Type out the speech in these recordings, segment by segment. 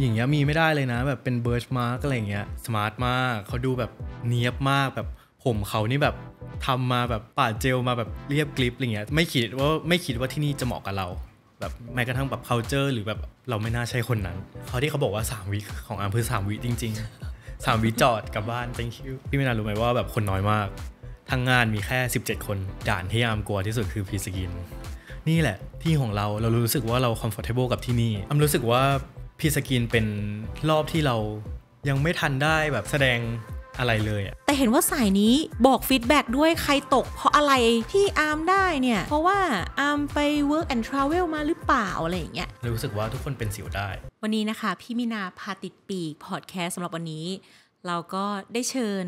อย่างเงี้ยมีไม่ได้เลยนะแบบเป็นเบิร์ชมาร์กอะไรเงี้ยสมาร์ทมากเขาดูแบบเนียบมากแบบผมเขานี่แบบทำมาแบบป่าเจลมาแบบเรียบกริบอะไรเงี้ยไม่คิดว่าไม่คิดว่าที่นี่จะเหมาะกับเรา แบบแม้กระทั่งแบบ culture หรือแบบเราไม่น่าใช่คนนั้นเขาที่เขาบอกว่า 3วิของอารพมคือ3วิจริง ๆ 3วิจอดกลับบ้าน thank you พี่ไม่นานรู้ไหมว่าแบบคนน้อยมาก ทั้งงานมีแค่ 17 คนด่านที่อามกลัวที่สุดคือพีสกิน นี่แหละที่ของเราเรารู้สึกว่าเรา comfortable กับที่นี่อามรู้สึกว่าพีสกินเป็นรอบที่เรายังไม่ทันได้แบบแสดงอะไรเลยอะแต่เห็นว่าสายนี้บอกฟีดแบ็ด้วยใครตกเพราะอะไรที่อาร์มได้เนี่ย เพราะว่าอาร์มไป Work and Travel มาหรือเปล่าอะไรอย่างเงี้ย รู้สึกว่าทุกคนเป็นสิวได้ วันนี้นะคะ พี่มินาพาติดปีกพอดแคสต์สำหรับวันนี้ เราก็ได้เชิญ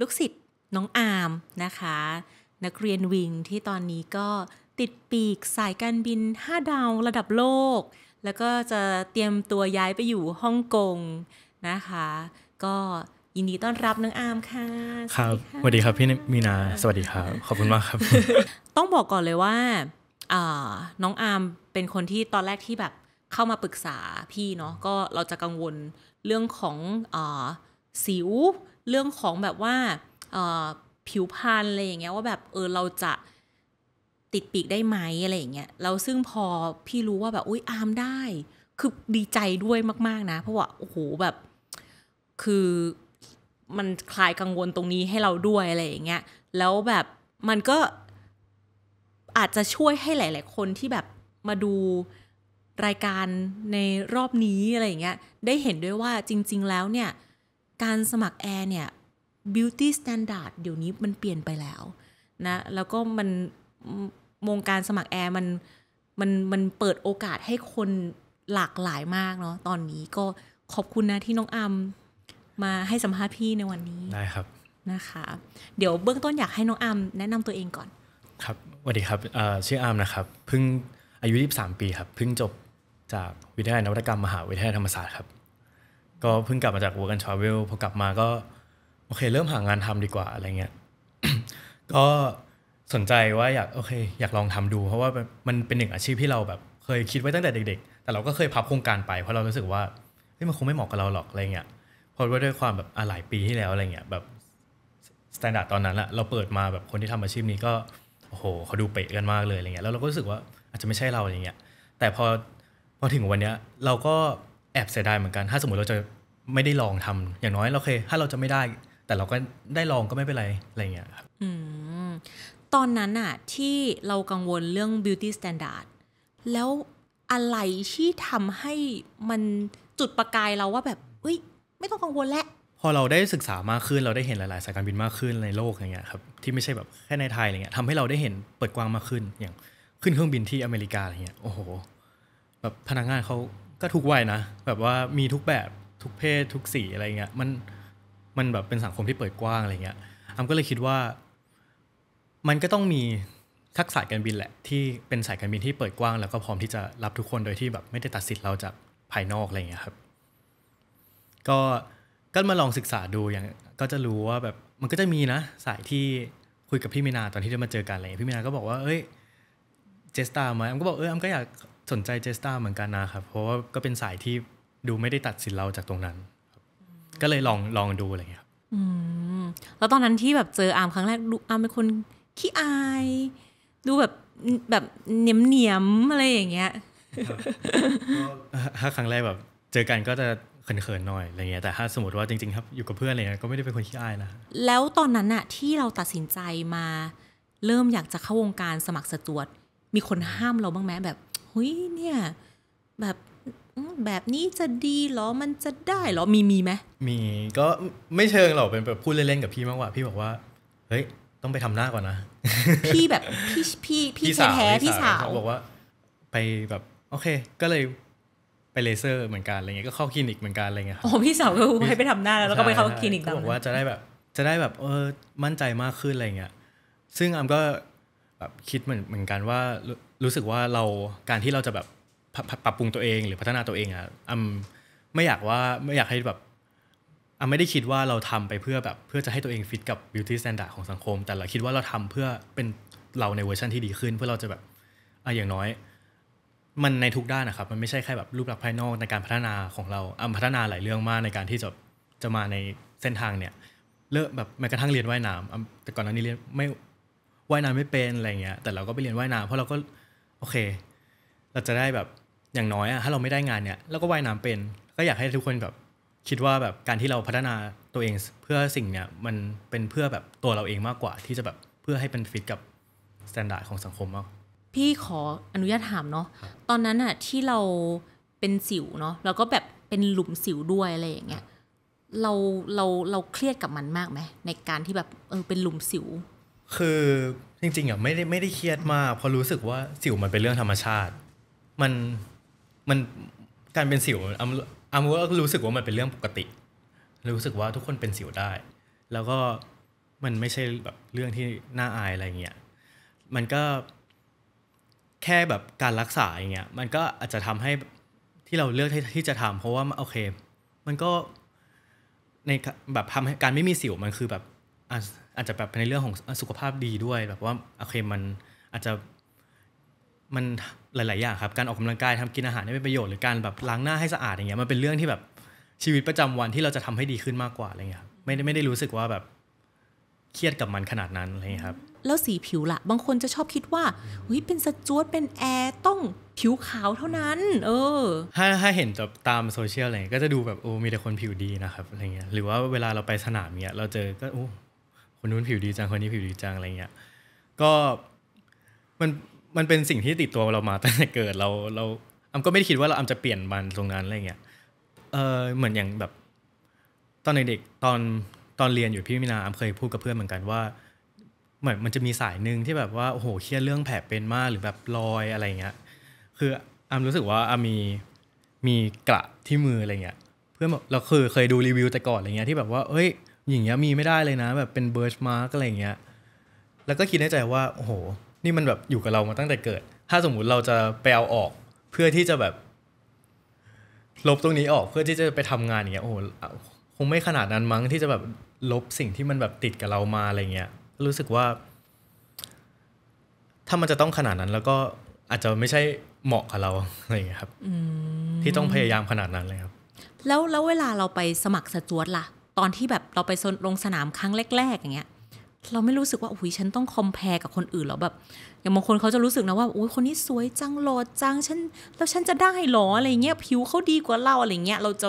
ลูกศิษย์น้องอาร์มนะคะ นักเรียนวิงที่ตอนนี้ก็ติดปีกสายการบิน 5 ดาวระดับโลกแล้วก็จะเตรียมตัวย้ายไปอยู่ฮ่องกงนะคะ ก็ยินดีต้อนรับน้องอามค่ะครับสวัสดีครับพี่มีนาสวัสดีครับขอบคุณมากครับต้องบอกก่อนเลยว่า น้องอามเป็นคนที่ตอนแรกที่แบบเข้ามาปรึกษาพี่เนาะก็เราจะกังวลเรื่องของอสิวเรื่องของแบบว่าผิวพรรณอะไรอย่างเงี้ยว่าแบบเออเราจะติดปีกได้ไหมอะไรอย่างเงี้ยแล้วซึ่งพอพี่รู้ว่าแบบอุ้ยอาร์มได้ คือดีใจด้วยมาก ๆนะ เพราะว่าโอ้โหแบบคือมันคลายกังวลตรงนี้ให้เราด้วยอะไรอย่างเงี้ยแล้วแบบมันก็อาจจะช่วยให้หลายๆคนที่แบบมาดูรายการในรอบนี้อะไรอย่างเงี้ยได้เห็นด้วยว่าจริงๆแล้วเนี่ยการสมัครแอร์เนี่ย beauty standard เดี๋ยวนี้มันเปลี่ยนไปแล้วนะแล้วก็มันวงการสมัครแอร์มันมันมันเปิดโอกาสให้คนหลากหลายมากเนาะตอนนี้ก็ขอบคุณนะที่น้องอัมมาให้สัมภาษณ์พี่ในวันนี้ ได้ครับนะคะเดี๋ยวเบื้องต้นอยากให้น้องอัมแนะนำตัวเองก่อนครับสวัสดีครับชื่ออัมนะครับเพิ่งอายุ 23 ปีครับเพิ่งจบจากวิทยาลัยนวัตกรรมมหาวิทยาลัยธรรมศาสตร์ครับ ก็เพิ่งกลับมาจาก w o r ์กั d Travel พอกลับมาก็โอเคเริ่มหางานทำดีกว่าอะไรเงี้ยก็สนใจว่าอยากโอเคอยากลองทำดู เพราะว่ามันเป็นหนึ่งอาชีพที่เราแบบ เคยคิดไว้ตั้งแต่เด็กๆ แต่เราก็เคยพับโครงการไปเพราะเรารู้สึกว่าเฮ้ยมันคงไม่เหมาะกับเราหรอกอะไรเงี้ยเพราะว่าด้วยความแบบหลายปีที่แล้วอะไรเงี้ยแบบสแตนดาร์ดตอนนั้นละเราเปิดมาแบบคนที่ทำอาชีพนี้ก็โอ้โหเขาดูเป๊ะกันมากเลยอะไรเงี้ยแล้วเราก็รู้สึกว่าอาจจะไม่ใช่เราอะไรเงี้ยแต่พอพอถึงวันเนี้ย เราก็แอบเสียดายเหมือนกันถ้าสมมติเราจะไม่ได้ลองทำอย่างน้อยเราเคยถ้าเราจะไม่ได้ แต่เราก็ได้ลองก็ไม่เป็นไรอะไรเงี้ยครับอืมตอนนั้นอะที่เรากังวลเรื่อง beauty standard แล้วอะไรที่ทำให้มันจุดประกายเราว่าแบบเฮ้ยไม่ต้องกังวลแล้วพอเราได้ศึกษามากขึ้นเราได้เห็นหลาย ๆสายการบินมากขึ้นในโลกอย่างเงี้ยครับที่ไม่ใช่แบบแค่ในไทยอะไรเงี้ยทำให้เราได้เห็นเปิดกว้างมากขึ้นอย่างขึ้นเครื่องบินที่อเมริกาอะไรเงี้ยโอ้โหแบบพนักงานเขาก็ทุกวัยนะแบบว่ามีทุกแบบทุกเพศทุกสีอะไรเงี้ยมันมันแบบเป็นสังคมที่เปิดกว้างอะไรเงี้ยอำก็เลยคิดว่ามันก็ต้องมีทักษะการบินแหละ ที่เป็นสายการบินที่เปิดกว้างแล้วก็พร้อมที่จะรับทุกคนโดยที่แบบไม่ได้ตัดสิทธิ์เราจากภายนอกอะไรเงี้ยครับ ก็ก็มาลองศึกษาดูอย่าง ก็จะรู้ว่าแบบมันก็จะมีนะ สายที่คุยกับพี่มินาตอนที่ได้มาเจอกันอะไรพี่มินาก็บอกว่าเอ้ยเจสตาไหมอัมก็บอกเอออัมก็อยากสนใจเจสตาเหมือนกันนะครับ เพราะว่าก็เป็นสายที่ดูไม่ได้ตัดสินเราจากตรงนั้นก็เลยลองลองดูอะไรอย่างเงี้ย อืมแล้วตอนนั้นที่แบบเจออาร์มครั้งแรกอาร์มเป็นคนขี้อาย ดูแบบแบบเหนียมเหนียมอะไรอย่างเงี้ยถ้าครั้งแรกแบบเจอกันก็จะเขินๆหน่อยอะไรเงี้ยแต่ถ้าสมมติว่าจริงๆครับ อยู่กับเพื่อนอะไรเงี้ยก็ไม่ได้เป็นคนขี้อายนะแล้วตอนนั้นอะที่เราตัดสินใจมา เริ่มอยากจะเข้าวงการสมัครสตรวจมีคนห้ามเราบ้างไหมแบบเฮ้ยเนี่ย แบบแบบนี้จะดีหรอมันจะได้หรอมีมีไหมมีก็ไม่เชิงหรอกเป็นแบบพูดเล่นๆกับพี่มากกว่า พี่บอกว่าเฮ้ยต้องไปทำหน้าก่อนนะพี่แบบพี่พี่พี่แท้พี่สาวบอกว่า ไปแบบโอเค ก็เลยไปเลเซอร์เหมือนกันอะไรเงี้ยก็เข้าคลินิกเหมือนกันอะไรเงี้ยโอ้พี่สาวก็ให้ไปทำหน้า แล้วก็ไปเข้าคลินิกบอกว่าจะได้แบบ จะได้แบบเออมั่นใจมากขึ้นอะไรเงี้ย ซึ่งอัมก็แบบคิดเหมือนเหมือนกันว่ารู้สึกว่าเราการที่เราจะแบบปรับปรุงตัวเองหรือพัฒนาตัวเองอ่ะอัมไม่อยากว่าไม่อยากให้แบบอ่ะไม่ได้คิดว่าเราทำไปเพื่อแบบเพื่อจะให้ตัวเองฟิตกับบิวตี้สแตนดาร์ดของสังคม แต่เราคิดว่าเราทำเพื่อเป็นเราในเวอร์ชันที่ดีขึ้น เพื่อเราจะแบบอ่ะอย่างน้อย มันในทุกด้านนะครับมันไม่ใช่แค่แบบรูปลักษณ์ภายนอกในการพัฒนาของเราอ่ะพัฒนาหลายเรื่องมากในการที่จะจะมาในเส้นทางเนี่ยเลิกแบบแม้กระทั่งเรียนว่ายน้ำแต่ก่อนหน้านี้เรียนไม่ว่ายน้ำไม่เป็นอะไรเงี้ยแต่เราก็ไปเรียนว่ายน้ำเพราะเราก็โอเค เราจะได้แบบอย่างน้อยอ่ะถ้าเราไม่ได้งานเนี่ยเราก็ว่ายน้ำเป็นก็อยากให้ทุกคนแบบคิดว่าแบบการที่เราพัฒนาตัวเองเพื่อสิ่งเนี้ยมันเป็นเพื่อแบบตัวเราเองมากกว่าที่จะแบบเพื่อให้เป็นฟิตกับมาตรฐานของสังคมมาก พี่ขออนุญาตถามเนาะตอนนั้นอะที่เราเป็นสิวเนาะแล้วก็แบบเป็นหลุมสิวด้วยอะไรอย่างเงี้ยเราเราเราเครียดกับมันมากไหมในการที่แบบเออเป็นหลุมสิว คือจริงๆอ่ะไม่ได้ไม่ได้เครียดมากเพราะรู้สึกว่าสิวมันเป็นเรื่องธรรมชาติ มันมันการเป็นสิวอามูก็รู้สึกว่ามันเป็นเรื่องปกติ รู้สึกว่าทุกคนเป็นสิวได้ แล้วก็มันไม่ใช่แบบเรื่องที่น่าอายอะไรเงี้ย มันก็แค่แบบการรักษาอย่างเงี้ย มันก็อาจจะทำให้ที่เราเลือกที่จะทำเพราะว่าโอเค มันก็ในแบบทำให้การไม่มีสิวมันคือ แบบอาจจะแบบในเรื่องของสุขภาพดีด้วย แบบว่าโอเคมันอาจจะมันหลายๆอย่างครับการออกกำลังกายทำกินอาหารให้เป็นประโยชน์หรือการแบบล้างหน้าให้สะอาดอย่างเงี้ยมันเป็นเรื่องที่แบบชีวิตประจำวันที่เราจะทำให้ดีขึ้นมากกว่าอะไรเงี้ยไม่ได้ไม่ได้รู้สึกว่าแบบเครียดกับมันขนาดนั้นอะไรเงี้ยครับ แล้วสีผิวละ่ะบางคนจะชอบคิดว่าเฮ้ยเป็นสจวตเป็นแอร์ต้องผิวขาวเท่านั้นเออ ถ้าถ้าเห็นแบบตามโซเชียลอะไรก็จะดูแบบโอ้มีแต่คนผิวดีนะครับอะไรเงี้ยหรือว่าเวลาเราไปสนามเนี้ยเราเจอก็โอ้คนนู้นผิวดีจังคนนี้ผิวดีจังอะไรเงี้ย ก็มันมันเป็นสิ่งที่ติดตัวเรามาตั้งแต่เกิดเราเราอำก็ไม่ได้คิดว่าเราอำจะเปลี่ยนมันตรงนั้นอะไรเงี้ย เออเหมือนอย่างแบบ ตอนเด็กตอนตอนเรียนอยู่พี่มินาอำเคยพูดกับเพื่อนเหมือนกันว่าเหมือนมันจะมีสายหนึ่งที่แบบว่าโอ้โหเครียดเรื่องแผลเป็นมากหรือแบบรอย อะไรเงี้ยคืออำรู้สึกว่าอำมีมีกระที่มืออะไรเงี้ย เพื่อนบอกเราคือเคยดูรีวิวแต่ก่อนอะไรเงี้ยที่แบบว่าเอ้ยอย่างเงี้ยมีไม่ได้เลยนะ แบบเป็นเบิร์ชมาร์กอะไรเงี้ยแล้วก็คิดในใจว่าโอ้โหนี่มันแบบอยู่กับเรามาตั้งแต่เกิด ถ้าสมมุติเราจะไปเอาออก เพื่อที่จะแบบ ลบตรงนี้ออก เพื่อที่จะไปทำงานอย่างเงี้ยโอ้โหคงไม่ขนาดนั้นมั้งที่จะแบบลบสิ่งที่มันแบบติดกับเรามาอะไรเงี้ยรู้สึกว่า ถ้ามันจะต้องขนาดนั้น แล้วก็อาจจะไม่ใช่เหมาะกับเราอะไรเงี้ยครับที่ต้องพยายามขนาดนั้นเลยครับ แล้วแล้วเวลาเราไปสมัครสจวตล่ะ ตอนที่แบบเราไปลงสนามครั้งแรกๆ อย่างเงี้ยเราไม่รู้สึกว่าอุ้ยฉันต้องคอมเพลกับคนอื่นหรอแบบอย่างบางคนเขาจะรู้สึกนะว่าอุ้ยคนนี้สวยจังหล่อจังฉันแล้วฉันจะได้หรออะไรเงี้ยผิวเขาดีกว่าเราอะไรเงี้ยเราจะ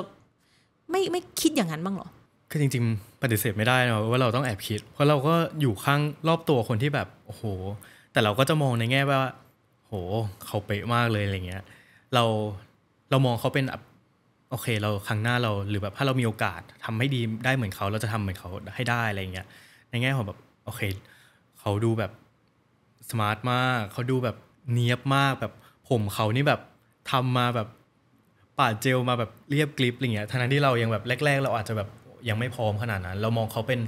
ไม่ไม่คิดอย่างนั้นบ้างหรอ คือจริง ๆ ปฏิเสธไม่ได้นะว่าเราต้องแอบคิด เพราะเราก็อยู่ข้างรอบตัวคนที่แบบโอ้โหแต่เราก็จะมองในแง่ว่า โหเขาเป๊ะมากเลยอะไรเงี้ยเราเรามองเขาเป็น โอเคเราครั้งหน้าเราหรือแบบถ้าเรามีโอกาสทำให้ดีได้เหมือนเขาเราจะทำเหมือนเขาให้ได้อะไรเงี้ยในแง่ของแบบโอเค เขาดูแบบ สมาร์ทมากเขาดูแบบเนียบมากแบบผมเขานี่แบบทำมาแบบปาเจลมาแบบเรียบกริบอะไรเงี้ยทั้งที่เรายังแบบแรก ๆ เราอาจจะแบบยังไม่พร้อมขนาดนั้น เรามองเขาเป็น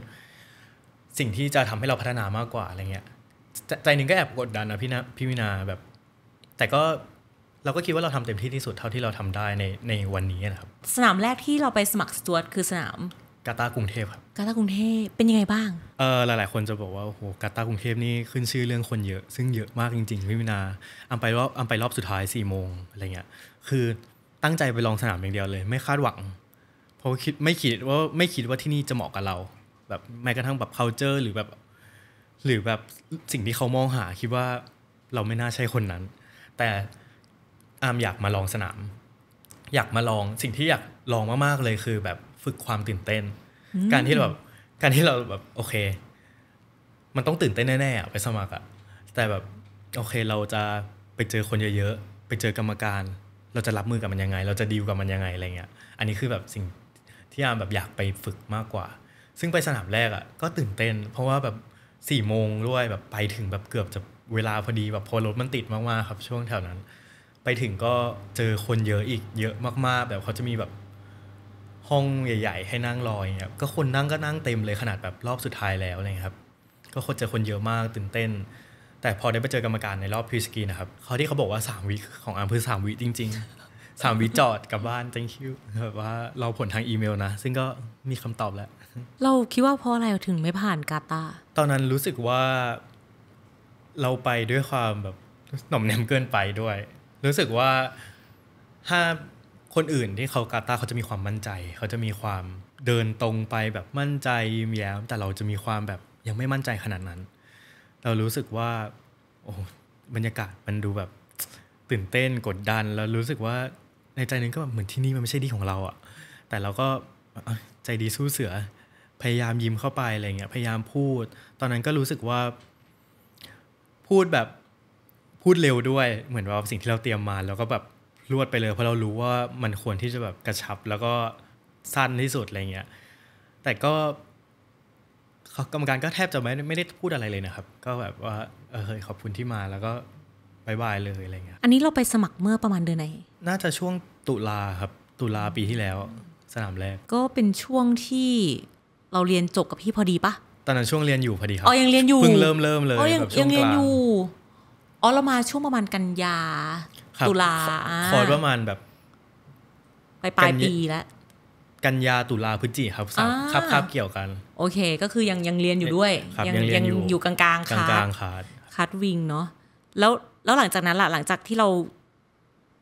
สิ่งที่จะทำให้เราพัฒนามากกว่าอะไรเงี้ยใจนึงก็แอบกดดันนะพี่นะพี่วินาแบบ แต่ก็เราก็คิดว่าเราทำเต็มที่ที่สุดเท่าที่เราทำได้ในในวันนี้นะครับ สนามแรกที่เราไปสมัครสตวดคือสนามกาตากรุงเทพครับกาตากรุงเทพเป็นยังไงบ้างเออหลายๆ คนจะบอกว่าโอ้โหกาตากรุงเทพนี่ขึ้นชื่อเรื่องคนเยอะ ซึ่งเยอะมากจริงๆพี่มินาอำไปรอบอำไปรอบสุดท้าย4ี่โมงอะไรเงี้ยคือตั้งใจไปลองสนามอย่างเดียวเลย ไม่คาดหวัง เพราะคิดไม่คิดว่าไม่คิดว่าที่นี่จะเหมาะกับเรา แบบแม้กระทั่งแบบ c u เจอร์หรือแบบ หรือแบบสิ่งที่เขามองหาคิดว่าเราไม่น่าใช่คนนั้น แต่อามอยากมาลองสนาม อยากมาลองสิ่งที่อยากลองมากๆเลยคือแบบฝึกความตื่นเต้น การที่แบบการที่เราแบบโอเค มันต้องตื่นเต้นแน่ๆไปสมัครอะแต่แบบโอเคเราจะไปเจอคนเยอะ ๆ ไปเจอกรรมการ เราจะรับมือกับมันยังไง เราจะดีลกับมันยังไงอะไรเงี้ย อันนี้คือแบบสิ่งที่อามแบบอยากไปฝึกมากกว่า ซึ่งไปสนามแรกอะะก็ตื่นเต้น เพราะว่าแบบสี่โมงด้วยแบบไปถึงแบบเกือบจะเวลาพอดีแบบพอรถมันติดมากๆครับช่วงแถวนั้น ไปถึงก็เจอคนเยอะอีกเยอะมาก ๆ แบบเขาจะมีแบบห้องใหญ่ๆให้นั่งรออย่างเงี้ยก็คนนั่งก็นั่งเต็มเลยขนาดแบบรอบสุดท้ายแล้วเลยครับก็คนเจอคนเยอะมากตื่นเต้น แต่พอได้ไปเจอกรรมการในรอบพรีสกีนะครับเขาที่เขาบอกว่า 3วิของอาร์มคือ3วิจริง ๆ 3วิจอดกลับบ้าน thank you แบบว่าเราผลทางอีเมลนะ ซึ่งก็มีคำตอบแล้ว เราคิดว่าเพราะอะไรถึงไม่ผ่านกาตา ตอนนั้นรู้สึกว่าเราไปด้วยความแบบหน่อมแนมเกินไปด้วย รู้สึกว่าถ้าคนอื่นที่เขากาตาเขาจะมีความมั่นใจ เขาจะมีความเดินตรงไปแบบมั่นใจยิ้มแย้มแต่เราจะมีความแบบยังไม่มั่นใจขนาดนั้น เรารู้สึกว่าโอ้บรรยากาศมันดูแบบตื่นเต้นกดดัน แล้วรู้สึกว่าในใจนึงก็แบบเหมือนที่นี่มันไม่ใช่ที่ของเราอะ่ะแต่เราก็ใจดีสู้เสือ พยายามยิ้มเข้าไปอะไรเงี้ยพยายามพูด ตอนนั้นก็รู้สึกว่า พูดแบบพูดเร็วด้วยเหมือนว่าสิ่งที่เราเตรียมมาแล้วก็แบบรวดไปเลยเพราะเรารู้ว่ามันควรที่จะแบบกระชับแล้วก็สั้นที่สุดอะไรเงี้ยแต่ก็กรรมการก็แทบจะไม่ไม่ได้พูดอะไรเลยนะครับ ก็แบบว่าเออขอบคุณที่มาแล้วก็บายบายเลยอะไรเงี้ยอันนี้เราไปสมัครเมื่อประมาณเดือนไหน น่าจะช่วงตุลาครับ ตุลาปีที่แล้ว สนามแรกก็เป็นช่วงที่เราเรียนจบกับพี่พอดีปะตอนนั้นช่วงเรียนอยู่พอดีครับอ๋อยังเรียนอยู่เพิ่งเริ่มเริ่มเลยอ๋อยังยังเรียนอยู่อ๋อเรามาช่วงประมาณกันยาตุลาคอร์สประมาณแบบ ไปปลายปีแล้วกันยาตุลาพฤศจิครับคับคับเกี่ยวกัน โอเคก็คือยังยังเรียนอยู่ด้วยยังยังอยู่กลางกลางคาดกลางคาดคัดวิงเนาะแล้วแล้วหลังจากนั้นล่ะ หลังจากที่เรา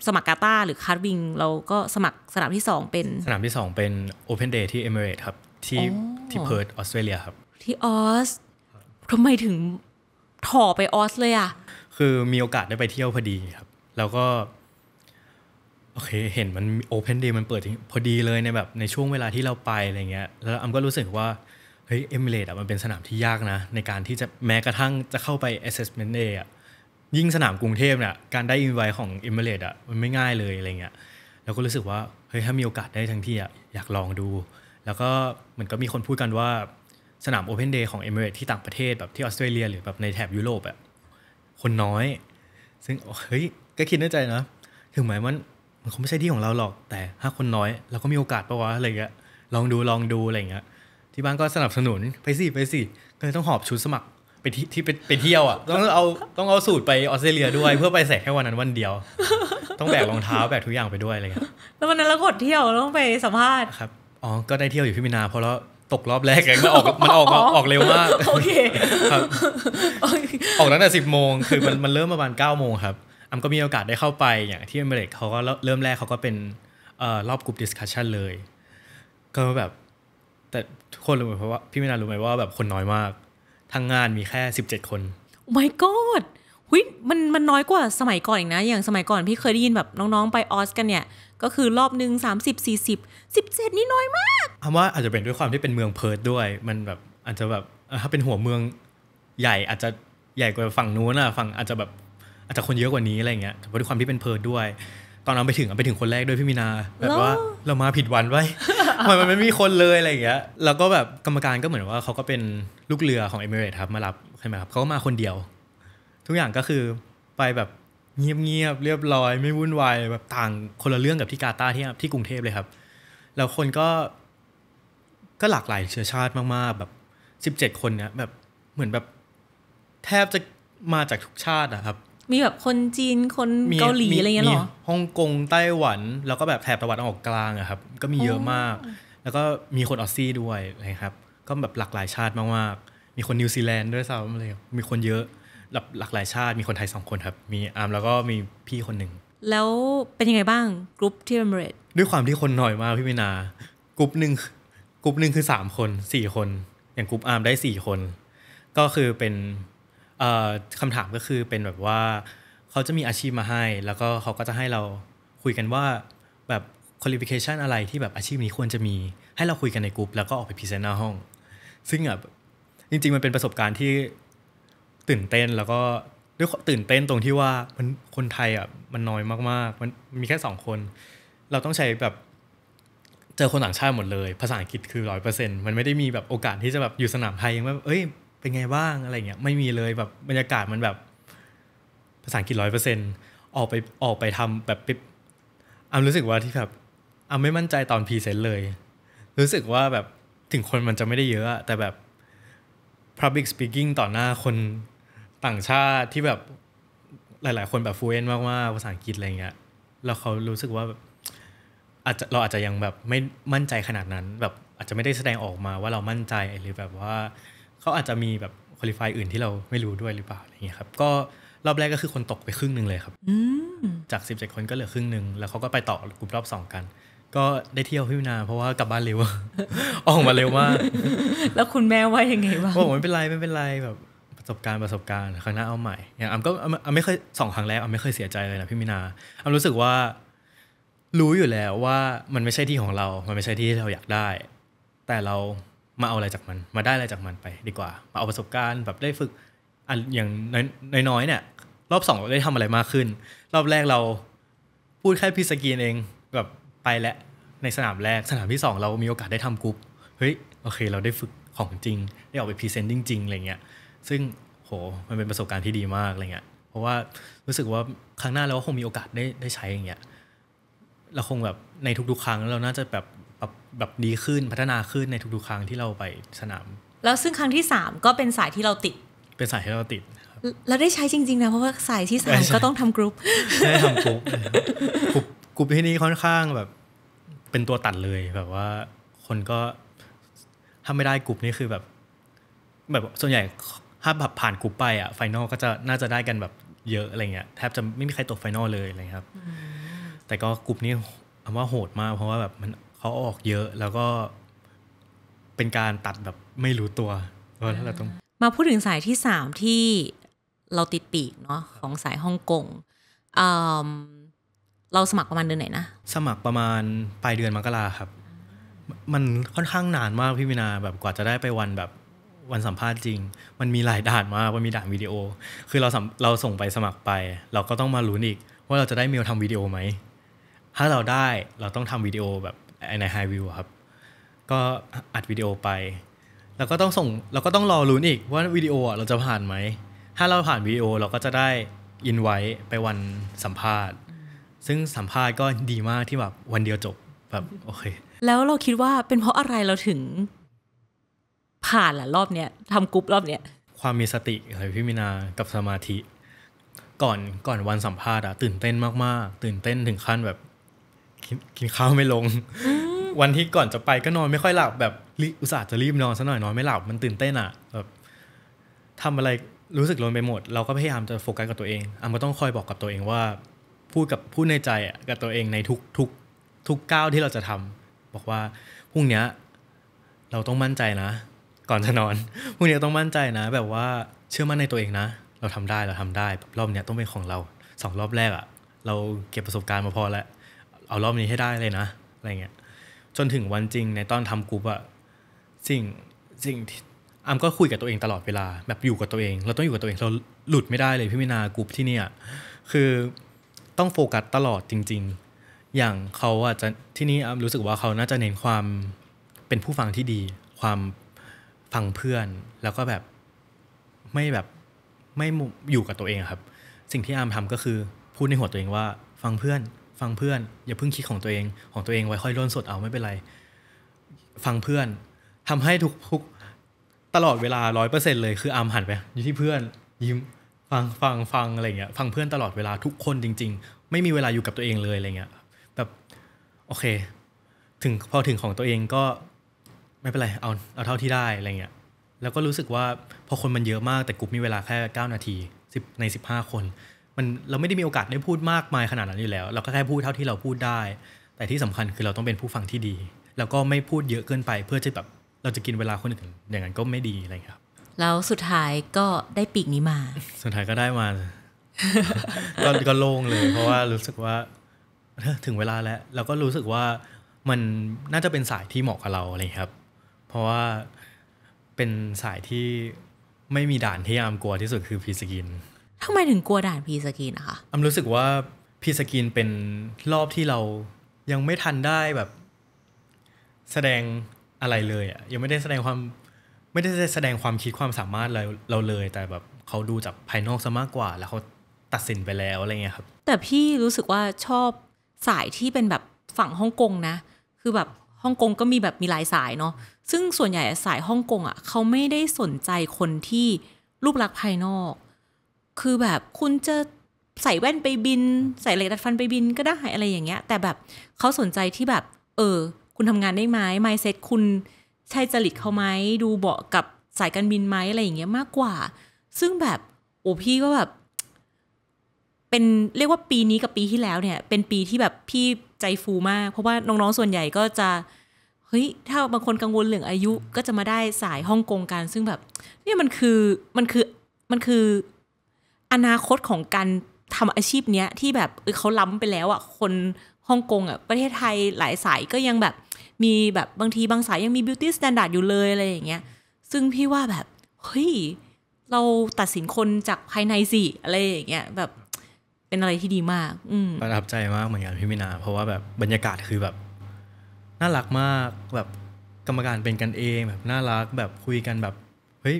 สมัครกาตาหรือคัดวิงเราก็สมัครสนามที่ 2 เป็นสนามที่ 2 เป็น Open Day ที่เอเมเรตครับที่ที่เพิร์ตออสเตรเลียครับ ที่ออสทำไมถึง ถ่อไปออสเลยอ่ะคือมีโอกาสได้ไปเที่ยวพอดีครับแล้วก็ โอเคเห็นมันโอเพนเดย์มันเปิดพอดีเลยในแบบในช่วงเวลาที่เราไปอะไรเงี้ยแล้วอำก็รู้สึกว่าเฮ้ยเอมิเรตอ่ะมันเป็นสนามที่ยากนะในการที่จะแม้กระทั่งจะเข้าไป assessment day อ่ะยิ่งสนามกรุงเทพเนี่ยการได้อินไวของเอมิเรตอ่ะมันไม่ง่ายเลยอะไรเงี้ยเราก็รู้สึกว่าเฮ้ยถ้ามีโอกาสได้ทั้งที่อ่ะอยากลองดู แล้วก็เหมือนก็มีคนพูดกันว่าสนาม Open Day ของเอมิเรตที่ต่างประเทศแบบที่ออสเตรเลียหรือแบบในแถบยุโรปอ่ะคนน้อย ซึ่งเฮ้ยก็คิดในใจนะ ถึงหมายมันมันคงไม่ใช่ที่ของเราหรอกแต่ถ้าคนน้อยเราก็มีโอกาสปะวะอะไรเงี้ยลองดูลองดูอะไรเงี้ยที่บ้านก็สนับสนุนไปสิไปสิก็เลยต้องหอบชุดสมัครไปที่ที่ไปไปเที่ยวอ่ะต้องเอาต้องเอาสูตรไปออสเตรเลียด้วยเพื่อไปแสกแค่วันนั้นวันเดียว ต้องแบกรองเท้าแบกทุกอย่างไปด้วยอะไรเงี้ยแล้ววันนั้นเรากดเที่ยวเราต้องไปสัมภาษณ์ครับอ๋อก็ได้เที่ยวอยู่พี่มินาเพราะเราตกรอบแรกเองมันออกมันออกออกเร็วมากโอเคครับออกแั้วแต่สิบโมงคือมันมันเริ่มประมาณเก้าโมงครับอำก็มีโอกาสได้เข้าไปอย่างที่อเมริกเขาก็เริ่มแรกเขาก็เป็นรอบกลุ่มดิสคัชชันเลย ก็แบบแต่ทุกคนรู้ไหมเพราะว่าพี่ไม่นารู้ไหมว่าแบบคนน้อยมาก ทั้งงานมีแค่ 17 คน my god หุยมันมันน้อยกว่าสมัยก่อนอีกนะ อย่างสมัยก่อนพี่เคยได้ยินแบบน้องๆไปออสกันเนี่ย ก็คือรอบหนึ่ง30 40 17 นี่น้อยมากคำว่าอาจจะเป็นด้วยความที่เป็นเมืองเพิร์ดด้วย มันแบบอาจจะแบบถ้าเป็นหัวเมืองใหญ่อาจจะใหญ่กว่าฝั่งนู้นอะฝั่งอาจจะแบบอาจจะคนเยอะกว่านี้อะไรเงี้ยเพราะด้วยความที่เป็นเพิร์ดด้วย ตอนเราไปถึงไปถึงคนแรกด้วยพี่มินา แบบว่าเรามาผิดวันไว้ทำไมมันไม่มีคนเลยอะไรเงี้ยแล้วก็แบบกรรมการก็เหมือนว่า เขาก็เป็นลูกเรือของเอมิเรตครับ มารับใช่ไหมครับ เขาก็มาคนเดียว ทุกอย่างก็คือไปแบบเงียบๆ เรียบร้อย ไม่วุ่นวายแบบต่างคนละเรื่องกับที่กาตาที่ที่กรุงเทพเลยครับ แล้วคนก็ก็หลากหลายเชื้อชาติมากๆ แบบสิบเจ็ดคนเนี้ยแบบเหมือนแบบแทบจะมาจากทุกชาติอะครับมีแบบคนจีน คนเกาหลีอะไรเงี้ยหรอฮ่องกงไต้หวัน แล้วก็แบบแถบตะวันออกกลางอะครับ ก็มีเยอะมาก แล้วก็มีคนออสซี่ด้วยนะครับ ก็แบบหลากหลายชาติมากๆมีคนนิวซีแลนด์ด้วยซ้ำอะไรมีคนเยอะลับหลากหลายชาติ มีคนไทยสองคนครับ มีอาร์มแล้วก็มีพี่คนหนึ่งแล้วเป็นยังไงบ้างกรุ๊ปที่เมริดด้วยความที่คนหน่อยมากพี่มินากรุ๊ปหนึ่งกรุ๊ปหนึ่งคือสามคนสี่คนอย่างกรุ๊ปอาร์มได้สี่คนก็คือเป็นคำถามก็คือเป็นแบบว่า เขาจะมีอาชีพมาให้ แล้วก็เขาก็จะให้เราคุยกันว่าแบบคุณลิฟิเคชันอะไรที่แบบอาชีพนี้ควรจะมี ให้เราคุยกันในกลุ่มแล้วก็ออกไปพรีเซนต์หน้าห้อง ซึ่งแบบจริงๆมันเป็นประสบการณ์ที่ตื่นเต้นแล้วก็ด้วยตื่นเต้นตรงที่ว่ามันคนไทยอ่ะมันน้อยมากๆ มันมีแค่สองคน เราต้องใช้แบบ เจอคนต่างชาติหมดเลยภาษาอังกฤษคือร้อยเปอร์เซ็นต์มันไม่ได้มีแบบโอกาสที่จะแบบอยู่สนามไทยยังแบบเอ้ยเป็นไงบ้างอะไรเงี้ยไม่มีเลยแบบบรรยากาศมันแบบภาษาอังกฤษร้อยเปอร์เซ็นต์ออกไปออกไปทำแบบปิ๊บอารู้สึกว่าที่แบบอาไม่มั่นใจตอนพรีเซนต์เลย รู้สึกว่าแบบถึงคนมันจะไม่ได้เยอะ แต่แบบ public speaking ต่อหน้าคนต่างชาติที่แบบหลาย ๆ คนแบบฟูเอนมาก ๆ ภาษาอังกฤษอะไรเงี้ยแล้วเขารู้สึกว่าอาจจะเราอาจจะยังแบบไม่มั่นใจขนาดนั้นแบบอาจจะไม่ได้แสดงออกมาว่าเรามั่นใจหรือแบบว่าเขาอาจจะมีแบบคุริฟายอื่นที่เราไม่รู้ด้วยหรือเปล่าอย่างเงี้ยครับ ก็รอบแรกก็คือคนตกไปครึ่งหนึ่งเลยครับจาก 17 คนก็เหลือครึ่งหนึ่ง แล้วเขาก็ไปต่อกลุ่มรอบสองกัน ก็ได้เที่ยวพิมนา เพราะว่ากลับบ้านเร็ว ออกมาเร็วมาก แล้วคุณแม่ว่ายังไงบ้างบอกไม่เป็นไรไม่เป็นไรแบบ ประสบการณ์ประสบการณ์ครั้งหน้าเอาใหม่ อย่างอํมก็อำไม่เคยสองครั้งแล้วอำไม่เคยเสียใจเลยนะพี่มินาอํมรู้สึกว่ารู้อยู่แล้วว่ามันไม่ใช่ที่ของเรา มันไม่ใช่ที่เราอยากได้ แต่เรามาเอาอะไรจากมันมาได้อะไรจากมันไปดีกว่า มาเอาประสบการณ์แบบได้ฝึกอันอย่างน้อยๆเนี่ยรอบสองเราได้ทำอะไรมากขึ้น รอบแรกเราพูดแค่พิสกีนเองแบบไปและในสนามแรกสนามที่สองเรามีโอกาสได้ทำกรุ๊ปเฮ้ยโอเคเราได้ฝึกของจริง ได้ออกไปพรีเซนต์จริงๆอะไรเงี้ยซึ่งโหมันเป็นประสบการณ์ที่ดีมากอะไรเงี้ย เพราะว่ารู้สึกว่าครั้งหน้าเราก็คงมีโอกาสได้ได้ใช้อย่างเงี้ยเราคงแบบในทุกๆ ครั้ง เราน่าจะแบบแบบแบบดีขึ้นพัฒนาขึ้นในทุกๆครั้งที่เราไปสนาม แล้วซึ่งครั้งที่3ก็เป็นสายที่เราติด เป็นสายที่เราติดเราได้ใช้จริง ๆ นะเพราะว่าสายที่สามก็ต้องทำกรุ๊ปได้ทำกรุ๊ปกรุ๊ปกรุ๊ปที่นี่ค่อนข้างแบบ เป็นตัวตัดเลยแบบว่าคนก็ถ้าไม่ได้กลุ่มนี่คือแบบ แบบส่วนใหญ่ถ้าแบบผ่านกลุ่มไปอ่ะไฟนอลก็จะน่าจะได้กันแบบเยอะอะไรเงี้ยแทบจะไม่มีใครตกไฟนอลเลยอะไรครับ แต่ก็กลุ่มนี้คำว่าโหดมาก เพราะว่าแบบมันเขาออกเยอะแล้วก็เป็นการตัดแบบไม่รู้ตัวพราเราต้องมาพูดถึงสายที่สามที่เราติดปีกเนาะของสายฮ่องกงเราสมัครประมาณเดือนไหนนะ สมัครประมาณปลายเดือนมกราครับ มันค่อนข้างนานมากพี่วินาแบบกว่าจะได้ไปวันแบบวันสัมภาษณ์จริง มันมีหลายด่านมากมันมีด่านวิดีโอ คือเราเราส่งไปสมัครไป เราก็ต้องมาลุ้นอีก ว่าเราจะได้เมลทำวิดีโอไหม ถ้าเราได้เราต้องทำวิดีโอแบบในไฮวิวครับ ก็อัดวิดีโอไป แล้วก็ต้องส่งเราก็ต้องรอรุ้นอีกว่าวิดีโอเราจะผ่านไหม ถ้าเราผ่านวิดีโอเราก็จะได้อินไว้ไปวันสัมภาษณ์ ซึ่งสัมภาษณ์ก็ดีมากที่แบบวันเดียวจบแบบโอเค แล้วเราคิดว่าเป็นเพราะอะไรเราถึง ผ่านละรอบเนี้ยทำกรุ๊ปรอบเนี้ย ความมีสติเลยพี่มินา กับสมาธิ ก่อนก่อนวันสัมภาษณ์อะตื่นเต้นมาก ๆ ตื่นเต้นถึงขั้นแบบกินข้าวไม่ลง วันที่ก่อนจะไปก็นอน ไม่ค่อยหลับ แบบ อุตส่าห์จะรีบนอนซะหน่อยนอนไม่หลับมันตื่นเต้นอ่ะแบบทำอะไรรู้สึกลนไปหมด เราก็พยายามจะโฟกัสกับตัวเองอ่ะมันต้องคอยบอกกับตัวเองว่า พูดกับพูดในใจอ่ะกับตัวเองในทุกทุกทุกก้าวที่เราจะทำ บอกว่าพรุ่งนี้เราต้องมั่นใจนะ ก่อนจะนอนพรุ่งนี้ต้องมั่นใจนะ แบบว่าเชื่อมั่นในตัวเองนะเราทำได้เราทำได้ รอบเนี้ยต้องเป็นของเราสองรอบแรกอ่ะเราเก็บประสบการณ์มาพอแล้วเอารอบนี้ให้ได้เลยนะ อะไรเงี้ยจนถึงวันจริงในตอนทำกรุ๊ปอะสิ่งสิ่งที่อามก็คุยกับตัวเองตลอดเวลาแบบอยู่กับตัวเอง เราต้องอยู่กับตัวเอง เราหลุดไม่ได้เลย พี่มินากรุ๊ปที่เนี่ยคือต้องโฟกัสตลอดจริง ๆ อย่างเขาอาจจะที่นี่อามรู้สึกว่าเขาน่าจะเน้นความเป็นผู้ฟังที่ดี ความฟังเพื่อนแล้วก็แบบไม่แบบไม่อยู่กับตัวเองครับ สิ่งที่อามทำก็คือพูดในหัวตัวเองว่าฟังเพื่อนฟังเพื่อนอย่าเพิ่งคิดของตัวเองของตัวเองไว้ค่อยร่นสดเอาไม่เป็นไรฟังเพื่อนทำให้ทุกทุกตลอดเวลาร้อยเปอร์เซ็นเลยคืออามหันไปอยู่ที่เพื่อนยิ้มฟังฟังฟังอะไรเงี้ยฟังเพื่อนตลอดเวลาทุกคนจริง ๆ ไม่มีเวลาอยู่กับตัวเองเลยอะไรเงี้ยแบบโอเค ถึงพอถึงของตัวเองก็ไม่เป็นไรเอาเอาเท่าที่ได้อะไรเงี้ยแล้วก็รู้สึกว่าพอคนมันเยอะมากแต่กลุ่มมีเวลาแค่9 นาที10ใน15คนมันเราไม่ได้มีโอกาสได้พูดมากมายขนาดนั้นอยู่แล้ว เราก็แค่พูดเท่าที่เราพูดได้ แต่ที่สำคัญคือเราต้องเป็นผู้ฟังที่ดี แล้วก็ไม่พูดเยอะเกินไปเพื่อจะแบบเราจะกินเวลาคนอื่นอย่างนั้นก็ไม่ดีอะไรครับ แล้วสุดท้ายก็ได้ปีกนี้มา สุดท้ายก็ได้มาก็ก็โล่งเลยเพราะว่ารู้สึกว่า ถึงเวลาแล้วเราก็รู้สึกว่ามันน่าจะเป็นสายที่เหมาะกับเราอะไรครับ เพราะว่าเป็นสายที่ไม่มีด่านที่ยามกลัวที่สุดคือพีสกินทำไมถึงกลัวด่านพีสกีนนะคะอำรู้สึกว่าพีสกีนเป็นรอบที่เรายังไม่ทันได้แบบ แสดงอะไรเลยอะ่ะยังไม่ได้แสดงความไม่ได้แสดงความคิดความสามารถเราเราเลย แต่แบบเขาดูจากภายนอกซะมากกว่า แล้วเขาตัดสินไปแล้วอะไรเงี้ยครับ แต่พี่รู้สึกว่าชอบสายที่เป็นแบบฝั่งฮ่องกงนะ คือแบบฮ่องกงก็มีแบบมีหลายสายเนาะซึ่งส่วนใหญ่สายฮ่องกงอะ่ะเขาไม่ได้สนใจคนที่รูปลักษณ์ภายนอกคือแบบคุณจะใส่แว่นไปบิน ใส่เหล็กดัดฟันไปบิน ก็ได้อะไรอย่างเงี้ย แต่แบบเขาสนใจที่แบบ เออ คุณทำงานได้ไหมไมเซ็ตคุณใช่จริตเขาไหมดูเบาะกับสายการบินไหมอะไรอย่างเงี้ยมากกว่า ซึ่งแบบโอ้พี่ก็แบบเป็นเรียกว่าปีนี้กับปีที่แล้วเนี่ย เป็นปีที่แบบพี่ใจฟูมาก เพราะว่าน้องๆส่วนใหญ่ก็จะเฮ้ยถ้าบางคนกังวลเรื่องอายุก็จะมาได้สายฮ่องกงกันซึ่งแบบ เนี่ยมันคือมันคือมันคืออนาคตของการทำอาชีพ เนี้ยที่แบบเขาล้ำไปแล้วอ่ะคนฮ่องกงอ่ะประเทศไทยหลายสายก็ยังแบบ มีแบบบางทีบางสาย ยังมีบิวตี้สแตนดาร์ดอยู่เลยอะไรอย่างเงี้ยซึ่งพี่ว่าแบบ เฮ้ยเราตัดสินคนจากภายในสิอะไรอย่างเงี้ยแบบเป็นอะไรที่ดีมาก อืประทับใจมากเหมือนกันพี่มินา เพราะว่าแบบบรรยากาศคือแบบ น่ารักมากแบบกรรมการเป็นกันเองแบบน่ารักแบบคุยกันแบบ เฮ้ย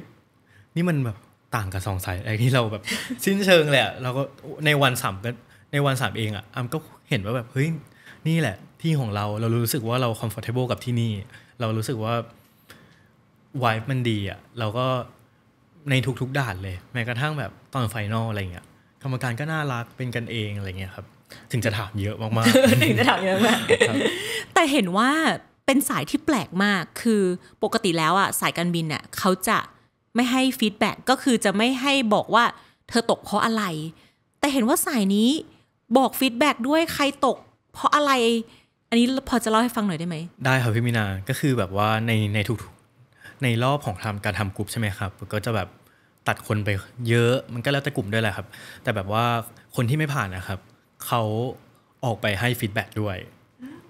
นี่มันแบบต่างกับสองสายอะไรที่เราแบบสิ้นเชิงแหละเราก็ในวันสามก็ในวันสามเองอ่ะอัมก็เห็นว่าแบบเฮ้ยนี่แหละ ที่ของเราเรารู้สึกว่าเราคอนฟอร์ทเบิลกับที่นี่ เรารู้สึกว่าวายมันดีอ่ะเราก็ในทุกๆด่านเลย แม้กระทั่งแบบตอนไฟนอล อะไรเงี้ยกรรมการก็น่ารักเป็นกันเองอะไรเงี้ยครับถึงจะถามเยอะมากๆถึงจะถามเยอะมากแต่เห็นว่าเป็นสายที่แปลกมากคือปกติแล้วอ่ะสายการบินเนี่ยเขาจะไม่ให้ฟีดแบ็กก็คือจะไม่ให้บอกว่าเธอตกเพราะอะไร แต่เห็นว่าสายนี้บอกฟีดแบ็กด้วยใครตก เพราะอะไร อันนี้พอจะเล่าให้ฟังหน่อยได้ไหม ได้ครับพี่มินา ก็คือแบบว่าในในทุกในรอบของทำการทำกลุ่มใช่ไหมครับ ก็จะแบบตัดคนไปเยอะมันก็แล้วแต่กลุ่มด้วยแหละครับ แต่แบบว่าคนที่ไม่ผ่านนะครับ เขาออกไปให้ฟีดแบ็กด้วย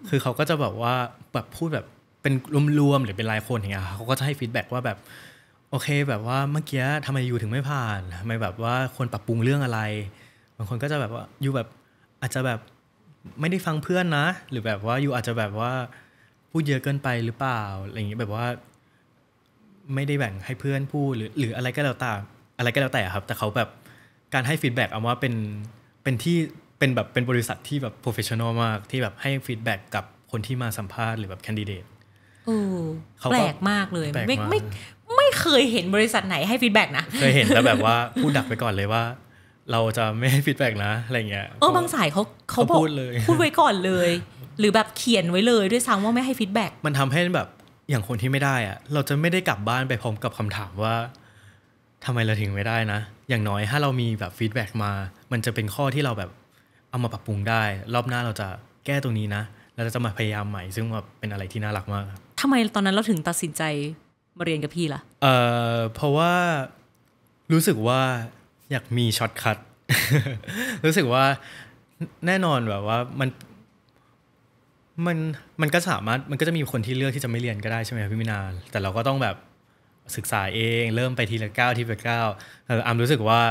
คือเขาก็จะแบบว่าแบบพูดแบบเป็นรวมๆหรือเป็นรายคนอย่างเงี้ยเขาก็จะให้ฟีดแบ็กว่าแบบโอเคแบบว่าเมื่อกี้ทำไมยูถึงไม่ผ่านทำไมแบบว่าควรปรับปรุงเรื่องอะไร บางคนก็จะแบบว่ายูแบบอาจจะแบบไม่ได้ฟังเพื่อนนะ หรือแบบว่ายูอาจจะแบบว่าพูดเยอะเกินไปหรือเปล่าอะไรอย่างเงี้ยแบบว่าไม่ได้แบ่งให้เพื่อนพูดหรือหรืออะไรก็แล้วแต่อะไรก็แล้วแต่ครับ แต่เขาแบบการให้ฟีดแบ็กเอาว่าเป็นเป็นที่เป็นแบบเป็นบริษัทที่แบบโปรเฟชชั่นอลมากที่แบบให้ฟีดแบ็กกับคนที่มาสัมภาษณ์หรือแบบแคนดิเดตเขาแปลกมากเลยไม่ไเคยเห็นบริษัทไหนให้ฟีดแบ็กนะเคยเห็นแล้วแบบว่าพูดดักไปก่อนเลยว่า เราจะไม่ให้ฟีดแบ็กนะอะไรเงี้ยเออบางสายเขาเขาพูดเลย พูดไว้ก่อนเลย หรือแบบเขียนไว้เลยด้วยซ้ำว่าไม่ให้ฟีดแบ็กมันทำให้แบบอย่างคนที่ไม่ได้อะเราจะไม่ได้กลับบ้านไปพร้อมกับคำถามว่า ทำไมเราถึงไม่ได้นะอย่างน้อยถ้าเรามีแบบฟีดแบ็กมา มันจะเป็นข้อที่เราแบบเอามาปรับปรุงได้ รอบหน้าเราจะแก้ตรงนี้นะเราจะมาพยายามใหม่ซึ่งแบบเป็นอะไรที่น่ารักมากทำไมตอนนั้นเราถึงตัดสินใจมาเรียนกับพี่ล่ะเอ่อเพราะว่ารู้สึกว่าอยากมีช็อตคัดรู้สึกว่าแน่นอนแบบว่ามัน มัน มันก็สามารถ มันก็จะมีคนที่เลือกที่จะไม่เรียนก็ได้ใช่ไหมพี่มินา แต่เราก็ต้องแบบศึกษาเอง เริ่มไปทีละก้าวทีละก้าวแต่อามรู้สึกว่า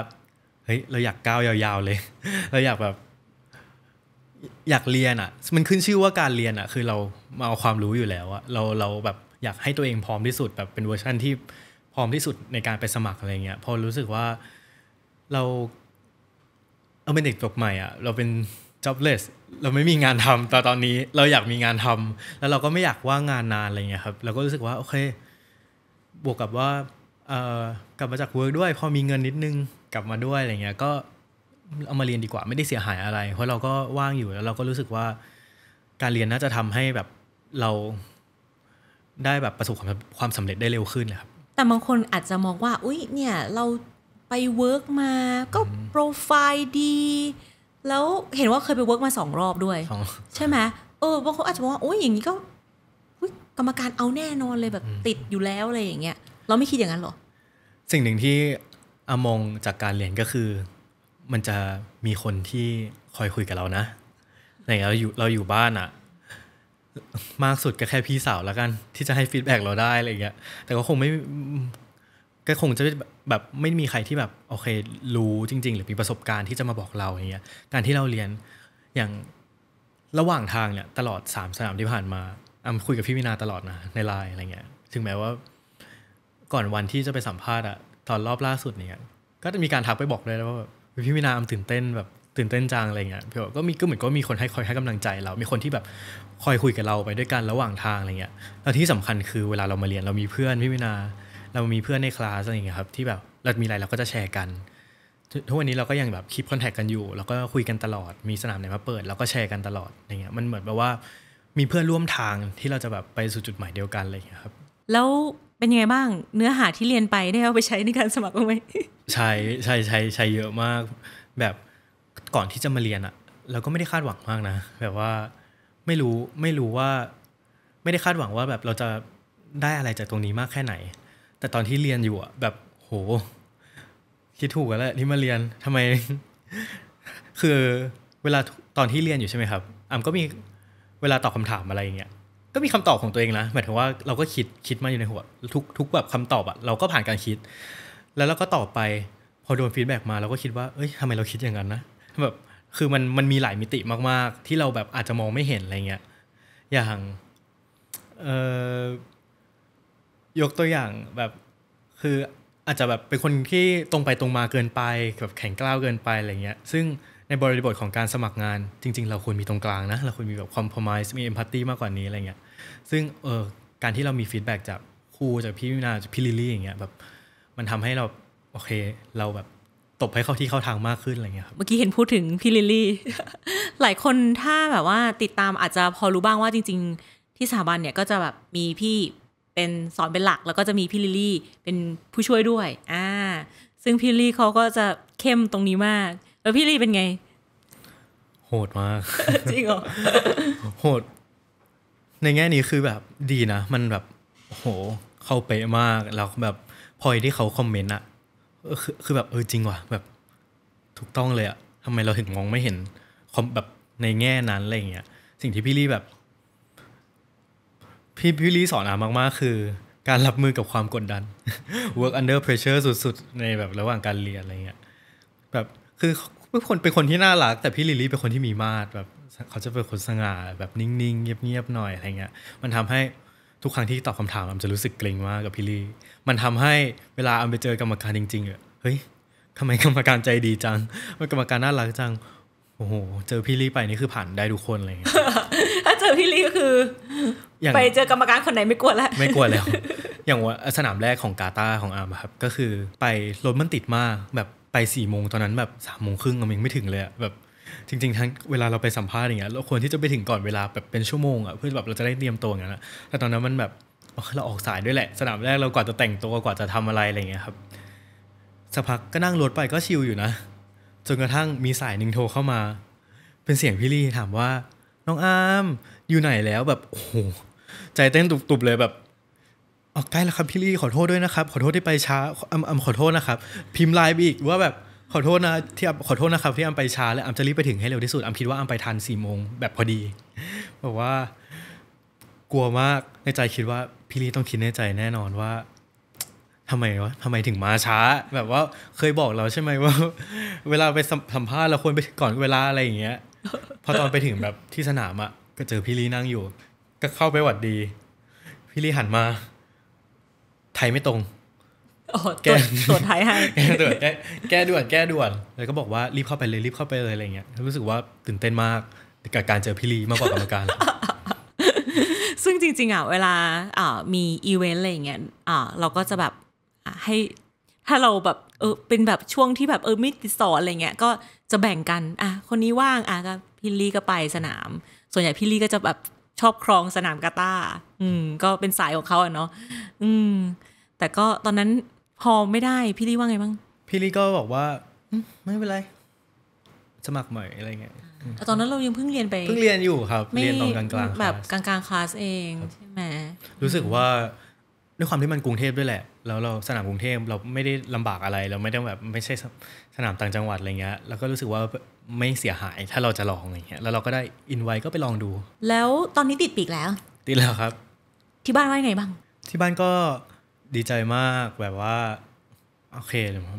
เฮ้ยเราอยากก้าวยาว ๆเลย เราอยากแบบ อยากเรียนอะ่ะ มันขึ้นชื่อว่าการเรียนอะ่ะ คือเรามาเอาความรู้อยู่แล้วอะเราเราแบบอยากให้ตัวเองพร้อมที่สุด แบบเป็นเวอร์ชั่นที่พร้อมที่สุดในการไปสมัครอะไรเงี้ยพอรู้สึกว่าเราเราเป็นเด็กจบใหม่อะเราเป็น jobless เราไม่มีงานทำตอนตอนนี้เราอยากมีงานทำแล้วเราก็ไม่อยากว่างงานนานอะไรเงี้ยครับเราก็รู้สึกว่าโอเค บวกกับว่าเออกลับมาจากเวิร์กด้วยพอมีเงินนิดนึงกลับมาด้วยอะไรเงี้ยก็ เอามาเรียนดีกว่าไม่ได้เสียหายอะไร เพราะเราก็ว่างอยู่แล้วเราก็รู้สึกว่า การเรียนน่าจะทำให้แบบเราได้แบบประสบความความสำเร็จได้เร็วขึ้นนะครับแต่บางคนอาจจะมองว่าอุ้ยเนี่ยเราไปเวิร์กมาก็โปรไฟล์ดีแล้วเห็นว่าเคยไปเวิร์กมาสองรอบด้วย ใช่ไหมเออบางคนอาจจะมองว่าโอ้ยอย่างนี้ก็กรรมการเอาแน่นอนเลยแบบติดอยู่แล้วอะไรอย่างเงี้ยเราไม่คิดอย่างนั้นหรอ สิ่งหนึ่งที่อมองจากการเรียนก็คือ มันจะมีคนที่คอยคุยกับเรานะในเราอยู่เราอยู่บ้านอะ่ะมากสุดก็แค่พี่สาวแล้วกันที่จะให้ฟีดแบ็กเราได้อะไรเงี้ยแต่ก็คงไม่ ก็คงจะแบบไม่มีใครที่แบบ โอเครู้จริงๆ หรือมีประสบการณ์ที่จะมาบอกเราอย่างเงี้ยการที่เราเรียนอย่างระหว่างทางเนี่ยตลอดสามสนามที่ผ่านมาอ่ะคุยกับพี่วินาตลอดนะในไลน์อะไรเงี้ยถึงแม้ว่าก่อนวันที่จะไปสัมภาษณ์อะตอนรอบล่าสุดเนี่ยก็จะมีการทักไปบอกเลยว่าพี่วินาอำตื่นเต้นแบบตื่นเต้นจังอะไรเงี้ยพี่บอกก็มีก็เหมือนก็มีคนให้คอยให้กำลังใจ เรา มีคนที่แบบคอยคุยกับเราไปด้วยกันระหว่างทางอะไรเงี้ยแล้วที่สำคัญคือเวลาเรามาเรียนเรามีเพื่อนพี่วินาเรามีเพื่อนในคลาสอะไรเงี้ยครับ ที่แบบเรามีอะไรเราก็จะแชร์กันทุกวันนี้เราก็ยังแบบคีบคอนแทคกันอยู่ แล้วก็คุยกันตลอด มีสนามไหนมาเปิดเราก็แชร์กันตลอดอย่างเงี้ยมันเหมือนแบบว่ามีเพื่อนร่วมทางที่เราจะแบบไปสู่จุดหมายเดียวกันอะไรอย่างเงี้ยครับแล้วเป็นยังไงบ้างเนื้อหาที่เรียนไปได้เอาไปใช้ในการสมัครไหมใช่ใช่ใช้ใช้เยอะมากแบบก่อนที่จะมาเรียนอะเราก็ไม่ได้คาดหวังมากนะแบบว่าไม่รู้ไม่รู้ว่า ไม่ได้คาดหวังว่า แบบเราจะได้อะไรจากตรงนี้มากแค่ไหน แต่ตอนที่เรียนอยู่อะแบบโห คิดถูกแล้วแหละที่มาเรียนทำไม คือเวลาตอนที่เรียนอยู่ใช่ไหมครับอำก็มีเวลาตอบคาถามอะไรอย่างเงี้ยก็มีคำตอบของตัวเองนะหมายถึงว่าเราก็คิดคิดมาอยู่ในหัว ทุก ทุกแบบคำตอบอะเราก็ผ่านการคิด แล้วเราก็ตอบไปพอโดนฟีดแบ็มา เราก็คิดว่าเอ้ยทำไมเราคิดอย่างนั้นนะแบบคือมันมันมีหลายมิติมากๆ ที่เราแบบอาจจะมองไม่เห็นอะไรเงี้ยอย่างเอ่อยกตัวอย่าง แบบ คืออาจจะแบบเป็นคนที่ตรงไปตรงมาเกินไปแบบแข็งกล้าวเกินไปอะไรเงี้ยซึ่งในบริบทของการสมัครงาน จริงๆ เราควรมีตรงกลางนะ เราควรมีแบบคอมเพลมไพร์มีเอมพัตตีมากกว่านี้อะไรเงี้ยซึ่งเออการที่เรามีฟีดแบ็กจากครูจากพี่วินาจากพี่ลิลี่อย่างเงี้ยแบบมันทำให้เราโอเคเราแบบตบให้เข้าที่เข้าทางมากขึ้นอะไรเงี้ยครับเมื่อกี้เห็นพูดถึงพี่ลิลลี่ หลายคนถ้าแบบว่า ติดตามอาจจะพอรู้บ้างว่าจริง ๆ ที่สถาบันเนี่ยก็จะแบบมีพี่เป็นสอนเป็นหลัก แล้วก็จะมีพี่ลิลลี่เป็นผู้ช่วยด้วย อ่า ซึ่งพี่ลิลลี่เขาก็จะเข้มตรงนี้มาก แล้วพี่ลิลลี่เป็นไง โหดมาก จริงเหรอ โหด ในแง่นี้คือแบบดีนะ มันแบบโหเข้าเป๊ะมาก แล้วแบบพอยที่เขาคอมเมนต์อะคือคือแบบเออจริงว่ะแบบ ถูกต้องเลยอะทำไมเราถึงมองไม่เห็น ความแบบในแง่นั้นอะไรเงี้ย สิ่งที่พี่ลี่แบบ พี่พี่ลี่สอนอามากๆ คือ การรับมือกับความกดดัน work under pressure สุดๆ ในแบบ ระหว่างการเรียนอะไรเงี้ย แบบคือเป็นคนเป็นคนที่น่ารัก แต่พี่ลิลี่เป็นคนที่มีมาดแบบ เขาจะเป็นคนสง่าแบบนิ่งๆ เงียบๆหน่อยอะไรเงี้ยมันทำให้ทุกครั้งที่ตอบคำถามอัมจะรู้สึกเกรงมากกับพี่ลี่มันทำให้เวลาอัมไปเจอกรรมการจริงๆอะเฮ้ย ทำไมกรรมการใจดีจัง ว่ากรรมการน่ารักจัง โอ้โห เจอพี่ลี่ไปนี่คือผ่านได้ทุกคนเลยถ้าเจอพี่ลี่ก็คือ ไปเจอกรรมการคนไหนไม่กลัวแล้ว ไม่กลัวแล้ว อย่างว่าสนามแรกของกาตาของอาร์มครับ ก็คือไปรถมันติดมาก แบบไปสี่โมงตอนนั้นแบบสามโมงครึ่งอายังไม่ถึงเลยแบบจริงๆทั้งเวลาเราไปสัมภาษณ์อย่างเงี้ยเราควรที่จะไปถึงก่อนเวลาแบบเป็นชั่วโมงอ่ะเพื่อแบบเราจะได้เตรียมตัวอย่างนั้นแต่ตอนนั้นมันแบบเราออกสายด้วยแหละ สนามแรกเรากว่าจะแต่งตัวกว่าจะทำอะไรอะไรเงี้ยครับสักพักก็นั่งรถไปก็ชิลอยู่นะ จนกระทั่งมีสายหนึ่งโทรเข้ามา เป็นเสียงพี่ลี่ถามว่า น้องอาม อยู่ไหนแล้วแบบโอ้โหใจเต้นตุบๆเลยแบบ ออกใกล้แล้วครับพี่ลี่ขอโทษด้วยนะครับขอโทษที่ไปช้าอำขอโทษนะครับ พิมพ์ไลน์อีกว่าแบบขอโทษนะที่ขอโทษนะครับที่อัมไปช้าและอัมจะรีบไปถึงให้เร็วที่สุดอัมคิดว่าอัมไปทันสี่โมงแบบพอดีบอกว่ากลัวมากในใจคิดว่า พี่ลีต้องคิดในใจแน่นอนว่า ทำไมวะทำไมถึงมาช้า แบบว่าเคยบอกเราใช่ไหมว่า เวลาไปสัมภาษณ์เราควรไปก่อนเวลาอะไรอย่างเงี้ย พอตอนไปถึงแบบที่สนามอะก็เจอพี่ลีนั่งอยู่ ก็เข้าไปหวัดดี พี่ลีหันมา ไทยไม่ตรงแกตรวจท้ายให้แกด่วนแกด่วนแกด่วนเลยก็บอกว่ารีบเข้าไปเลยรีบเข้าไปเลยอะไรเงี้ยรู้สึกว่าตื่นเต้นมากกับการเจอพี่ลีมากกว่ากรรมการซึ่งจริงๆอ่ะ เวลาอ่ามีอีเวนต์อะไรเงี้ยอ่าเราก็จะแบบให้ถ้าเราแบบเออเป็นแบบช่วงที่แบบเออไม่ติดสออะไรเงี้ยก็จะแบ่งกันอ่ะคนนี้ว่างอ่ะก็พี่ลีก็ไปสนาม ส่วนใหญ่พี่ลีก็จะแบบชอบครองสนามกาตาอืม ก็เป็นสายของเขาอะเนาะอืมแต่ก็ตอนนั้นพอไม่ได้ พี่ลี่ว่าไงบ้างพี่ลี่ก็บอกว่าไม่เป็นไรสมัครใหม่อะไรเงี้ยแต่ตอนนั้นเรายังเพิ่งเรียนไปเพิ่งเรียนอยู่ครับ เรียนตอนกลางกลางแบบกลางกลางคลาสเอง ใช่ไหมรู้สึกว่า ด้วยความที่มันกรุงเทพด้วยแหละ แล้วเราสนามกรุงเทพเราไม่ได้ลำบากอะไร เราไม่ได้แบบไม่ใช่สนามต่างจังหวัดอะไรเงี้ย แล้วก็รู้สึกว่าไม่เสียหายถ้าเราจะลองอะไรเงี้ยแล้วเราก็ได้อินไว้ก็ไปลองดู แล้วตอนนี้ติดปีกแล้วติดแล้วครับที่บ้านว่าไงบ้างที่บ้านก็ดีใจมากแบบว่า โอเค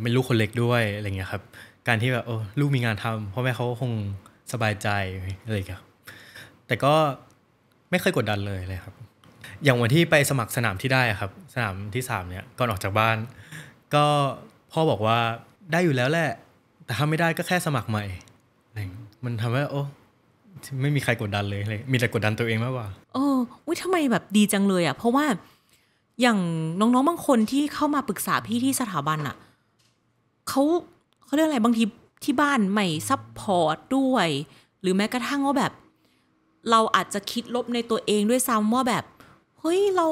เป็นลูกคนเล็กด้วยอะไรเงี้ยครับ การที่แบบโอ้ลูกมีงานทำพ่อแม่เขาคงสบายใจอะไรเงี้ยแต่ก็ไม่เคยกดดันเลยเลยครับ อย่างวันที่ไปสมัครสนามที่ได้ครับ สนามที่สามเนี่ย ก่อนออกจากบ้าน ก็พ่อบอกว่าได้อยู่แล้วแหละแต่ถ้าไม่ได้ก็แค่สมัครใหม่มันทำให้โอ้ไม่มีใครกดดันเลยเลย มีแต่กดดันตัวเองมากกว่าโอ้้ยทำไมแบบดีจังเลยอ่ะเพราะว่าอย่างน้องๆ บางคนที่เข้ามาปรึกษาพี่ที่สถาบันอะเขาเขาเรียกอะไรบางทีที่บ้านไม่ซับพอร์ตด้วย หรือแม้กระทั่งว่าแบบ เราอาจจะคิดลบในตัวเองด้วยซ้ำว่าแบบเฮ้ยเรา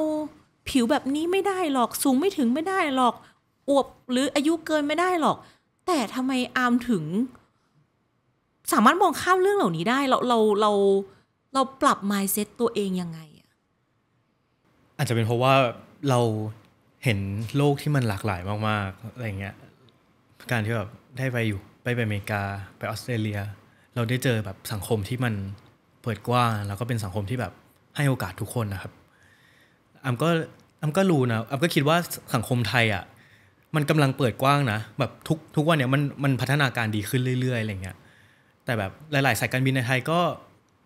ผิวแบบนี้ไม่ได้หรอกสูงไม่ถึงไม่ได้หรอกอวบหรืออายุเกินไม่ได้หรอก แต่ทำไมอามถึง สามารถมองข้ามเรื่องเหล่านี้ได้เราเราเราเราปรับ m i n d s e ตตัวเองยังไงอาจจะเป็นเพราะว่าเราเห็นโลกที่มันหลากหลายมากๆอะไรเงี้ย การที่แบบได้ไปอยู่ไปไปอเมริกา ไปออสเตรเลีย เราได้เจอแบบสังคมที่มันเปิดกว้างแล้วก็เป็นสังคมที่แบบให้โอกาสทุกคนนะครับอัมก็อัมก็รู้นะอัมก็คิดว่าสังคมไทยอะ่ะมันกำลังเปิดกว้างนะแบบทุกทุกวันเนี่ยมันมันพัฒนาการดีขึ้นเรื่อย ๆอะไรเงี้ย แต่แบบหลาย ๆ สายการบินในไทยก็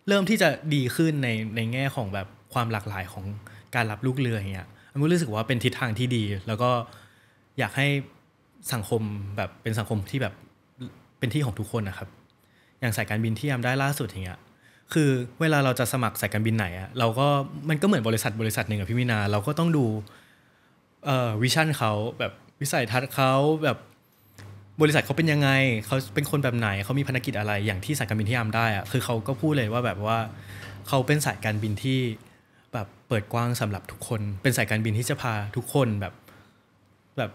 เริ่มที่จะดีขึ้นในในแง่ของแบบความหลากหลายของการรับลูกเรืออย่างเงี้ยมันก็รู้สึกว่าเป็นทิศทางที่ดี แล้วก็อยากให้สังคมแบบเป็นสังคมที่แบบเป็นที่ของทุกคนนะครับ อย่างสายการบินที่ยามได้ล่าสุดอย่างเงี้ยคือเวลาเราจะสมัครสายการบินไหนอะเราก็มันก็เหมือนบริษัทบริษัทหนึ่งอะพี่มินาเราก็ต้องดูเอ่อวิชั่นเขาแบบวิสัยทัศน์เขาแบบบริษัทเขาเป็นยังไงเขาเป็นคนแบบไหนเขามีภารกิจอะไรอย่างที่สายการบินที่ยามได้อะคือเขาก็พูดเลยว่าแบบว่าเขาเป็นสายการบินที่เปิดกว้างสำหรับทุกคน เป็นสายการบินที่จะพาทุกคนแบบแบบ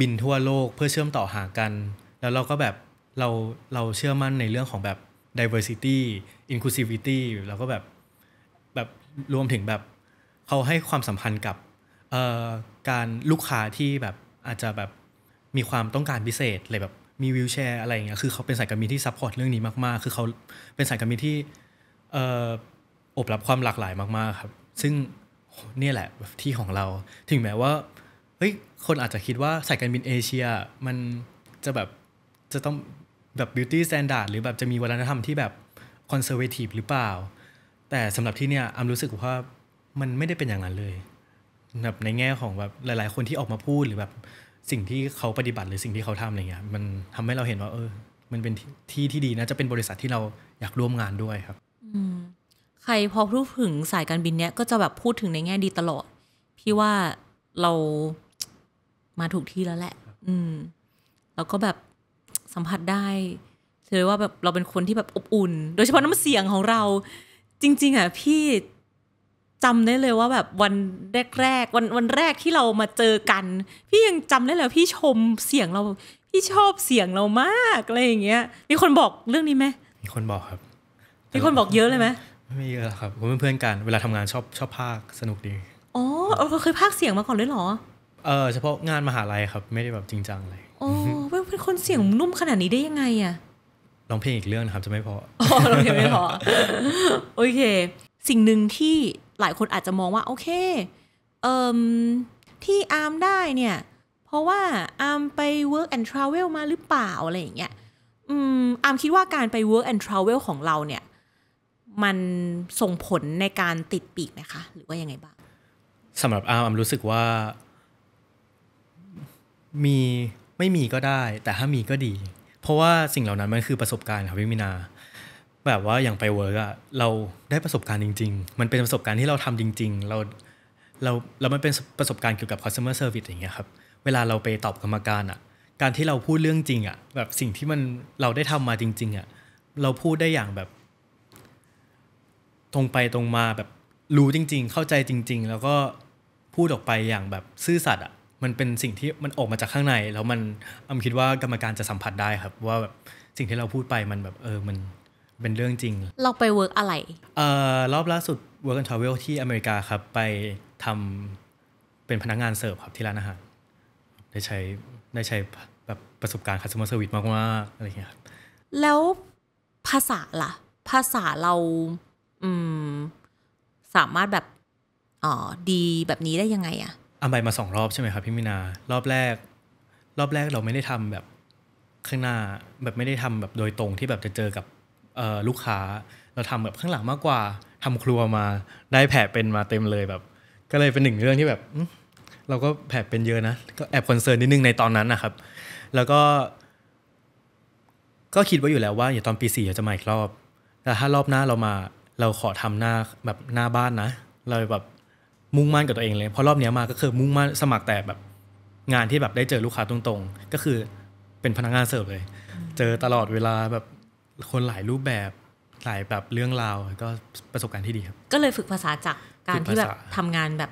บินทั่วโลกเพื่อเชื่อมต่อหากัน แล้วเราก็แบบเราเราเชื่อมั่นในเรื่องของแบบ diversity inclusivity แล้วก็แบบแบบ รวมถึงแบบเขาให้ความสัมพันธ์กับการลูกค้าที่แบบ อาจจะแบบมีความต้องการพิเศษอะไรแบบมีวิวแชร์อะไรอย่างเงี้ย คือเขาเป็นสายการบินที่ซัพพอร์ตเรื่องนี้มาก ๆ คือเขาเป็นสายการบินที่อบรับความหลากหลายมากๆครับ ซึ่งเนี่ยแหละที่ของเรา ถึงแม้ว่าเฮ้ยคนอาจจะคิดว่าสายการบินเอเชียมันจะแบบจะต้องแบบบิวตี้สแตนดาร์ดหรือแบบจะมีวัฒนธรรมที่แบบคอนเซอร์เวทีฟหรือเปล่า แต่สำหรับที่เนี่ยอํมรู้สึกว่ามันไม่ได้เป็นอย่างนั้นเลยแบบในแง่ของแบบหลายๆคนที่ออกมาพูดหรือแบบสิ่งที่เขาปฏิบัติหรือสิ่งที่เขาทำอะไรเงี้ยมันทำให้เราเห็นว่า เออ มันเป็นที่ที่ดีนะจะเป็นบริษัทที่เราอยากร่วมงานด้วยครับ อืใครพอพูดถึงสายการบินเนี้ยก็จะแบบพูดถึงในแง่ดีตลอดพี่ว่าเรามาถูกที่แล้วแหละ อืมแล้วก็แบบสัมผัสได้เลยว่าแบบเราเป็นคนที่แบบอบอุ่นโดยเฉพาะน้ำเสียงของเราจริง ๆอ่ะพี่จำได้เลยว่าแบบวันแรกๆวันวันแรกที่เรามาเจอกัน พี่ยังจำได้เลยพี่ชมเสียงเราพี่ชอบเสียงเรามากอะไรอย่างเงี้ยมีคนบอกเรื่องนี้ไหมมีคนบอกครับมีคนบอกเยอะเลยไหมไม่เยอะครับผมเป็นเพื่อนกันเวลาทำงานชอบชอบภาคสนุกดีอ๋อเราเคยภาคเสียงมาก่อนเลยเหรอเออเฉพาะงานมหาลัยครับไม่ได้แบบจริงจังเลยโอ้เป็นคนเสียงนุ่มขนาดนี้ได้ยังไงอะร้องเพลงอีกเรื่องนะครับจะไม่พอออร้องเพลงไม่พอโอเค สิ่งหนึ่งที่หลายคนอาจจะมองว่าโอเคเออที่อาร์มได้เนี่ย เพราะว่าอาร์มไป work and travel มาหรือเปล่าอะไรอย่างเงี้ยอืมอาร์มคิดว่าการไป work and travel ของเราเนี่ยมันส่งผลในการติดปีกไหมคะ หรือว่ายังไงบ้างสำหรับอามรู้สึกว่า มีไม่มีก็ได้ แต่ถ้ามีก็ดี เพราะว่าสิ่งเหล่านั้นมันคือประสบการณ์ครับพี่มินาแบบว่าอย่างไปเวิร์กอะเราได้ประสบการณ์จริง ๆ มันเป็นประสบการณ์ที่เราทำจริง ๆ เราเราเรามันเป็นประสบการณ์เกี่ยวกับ customer service อย่างเงี้ยครับ เวลาเราไปตอบกรรมการอะการที่เราพูดเรื่องจริงอะแบบสิ่งที่มันเราได้ทำมาจริง ๆอะเราพูดได้อย่างแบบตรงไปตรงมาแบบรู้จริง ๆ เข้าใจจริง ๆ แล้วก็พูดออกไปอย่างแบบซื่อสัตย์อ่ะ มันเป็นสิ่งที่มันออกมาจากข้างในแล้วมันอำคิดว่ากรรมการจะสัมผัสได้ครับ ว่าแบบสิ่งที่เราพูดไปมันแบบเออมันเป็นเรื่องจริง เราไปเวิร์กอะไรเอ่อรอบล่าสุดเวิร์กแอนทาวเวลที่อเมริกาครับไปทำเป็นพนักงงานเสิร์ฟครับที่ร้านอาหารได้ใช้ได้ใช้แบบประสบการณ์ัสเตอร์เซอร์วิสมากๆอะไรเงี้ยครับแล้วภาษาล่ะ ภาษาเราสามารถแบบอ๋อดีแบบนี้ได้ยังไงอะอันไบมาสองรอบใช่ไหมครับ พี่มินารอบแรก รอบแรกเราไม่ได้ทำแบบข้างหน้า แบบไม่ได้ทำแบบโดยตรงที่แบบจะเจอกับ ลูกค้า เราทำแบบข้างหลังมากกว่าทำครัวมา ได้แผลเป็นมาเต็มเลยแบบ ก็เลยเป็นหนึ่งเรื่องที่แบบเราก็แผลเป็นเยอะนะก็แอบคอนเซิร์นนิดนึงในตอนนั้นนะครับ แล้วก็ ก็คิดไว้อยู่แล้วว่าอย่าตอนปีสี่จะมาอีกรอบ แต่ถ้ารอบหน้าเรามาเราขอทำหน้าแบบหน้าบ้านนะ เราแบบมุ่งมั่นกับตัวเองเลยเพราะรอบนี้มา ก็คือมุ่งมั่นสมัครแต่แบบงานที่แบบได้เจอลูกค้าตรงๆ ก็คือเป็นพนักงานเสิร์ฟเลย เจอตลอดเวลาแบบคนหลายรูปแบบ หลายแบบเรื่องราว ก็ประสบการณ์ที่ดีครับ ก็เลยฝึกภาษาจากการที่แบบทำงานแบบ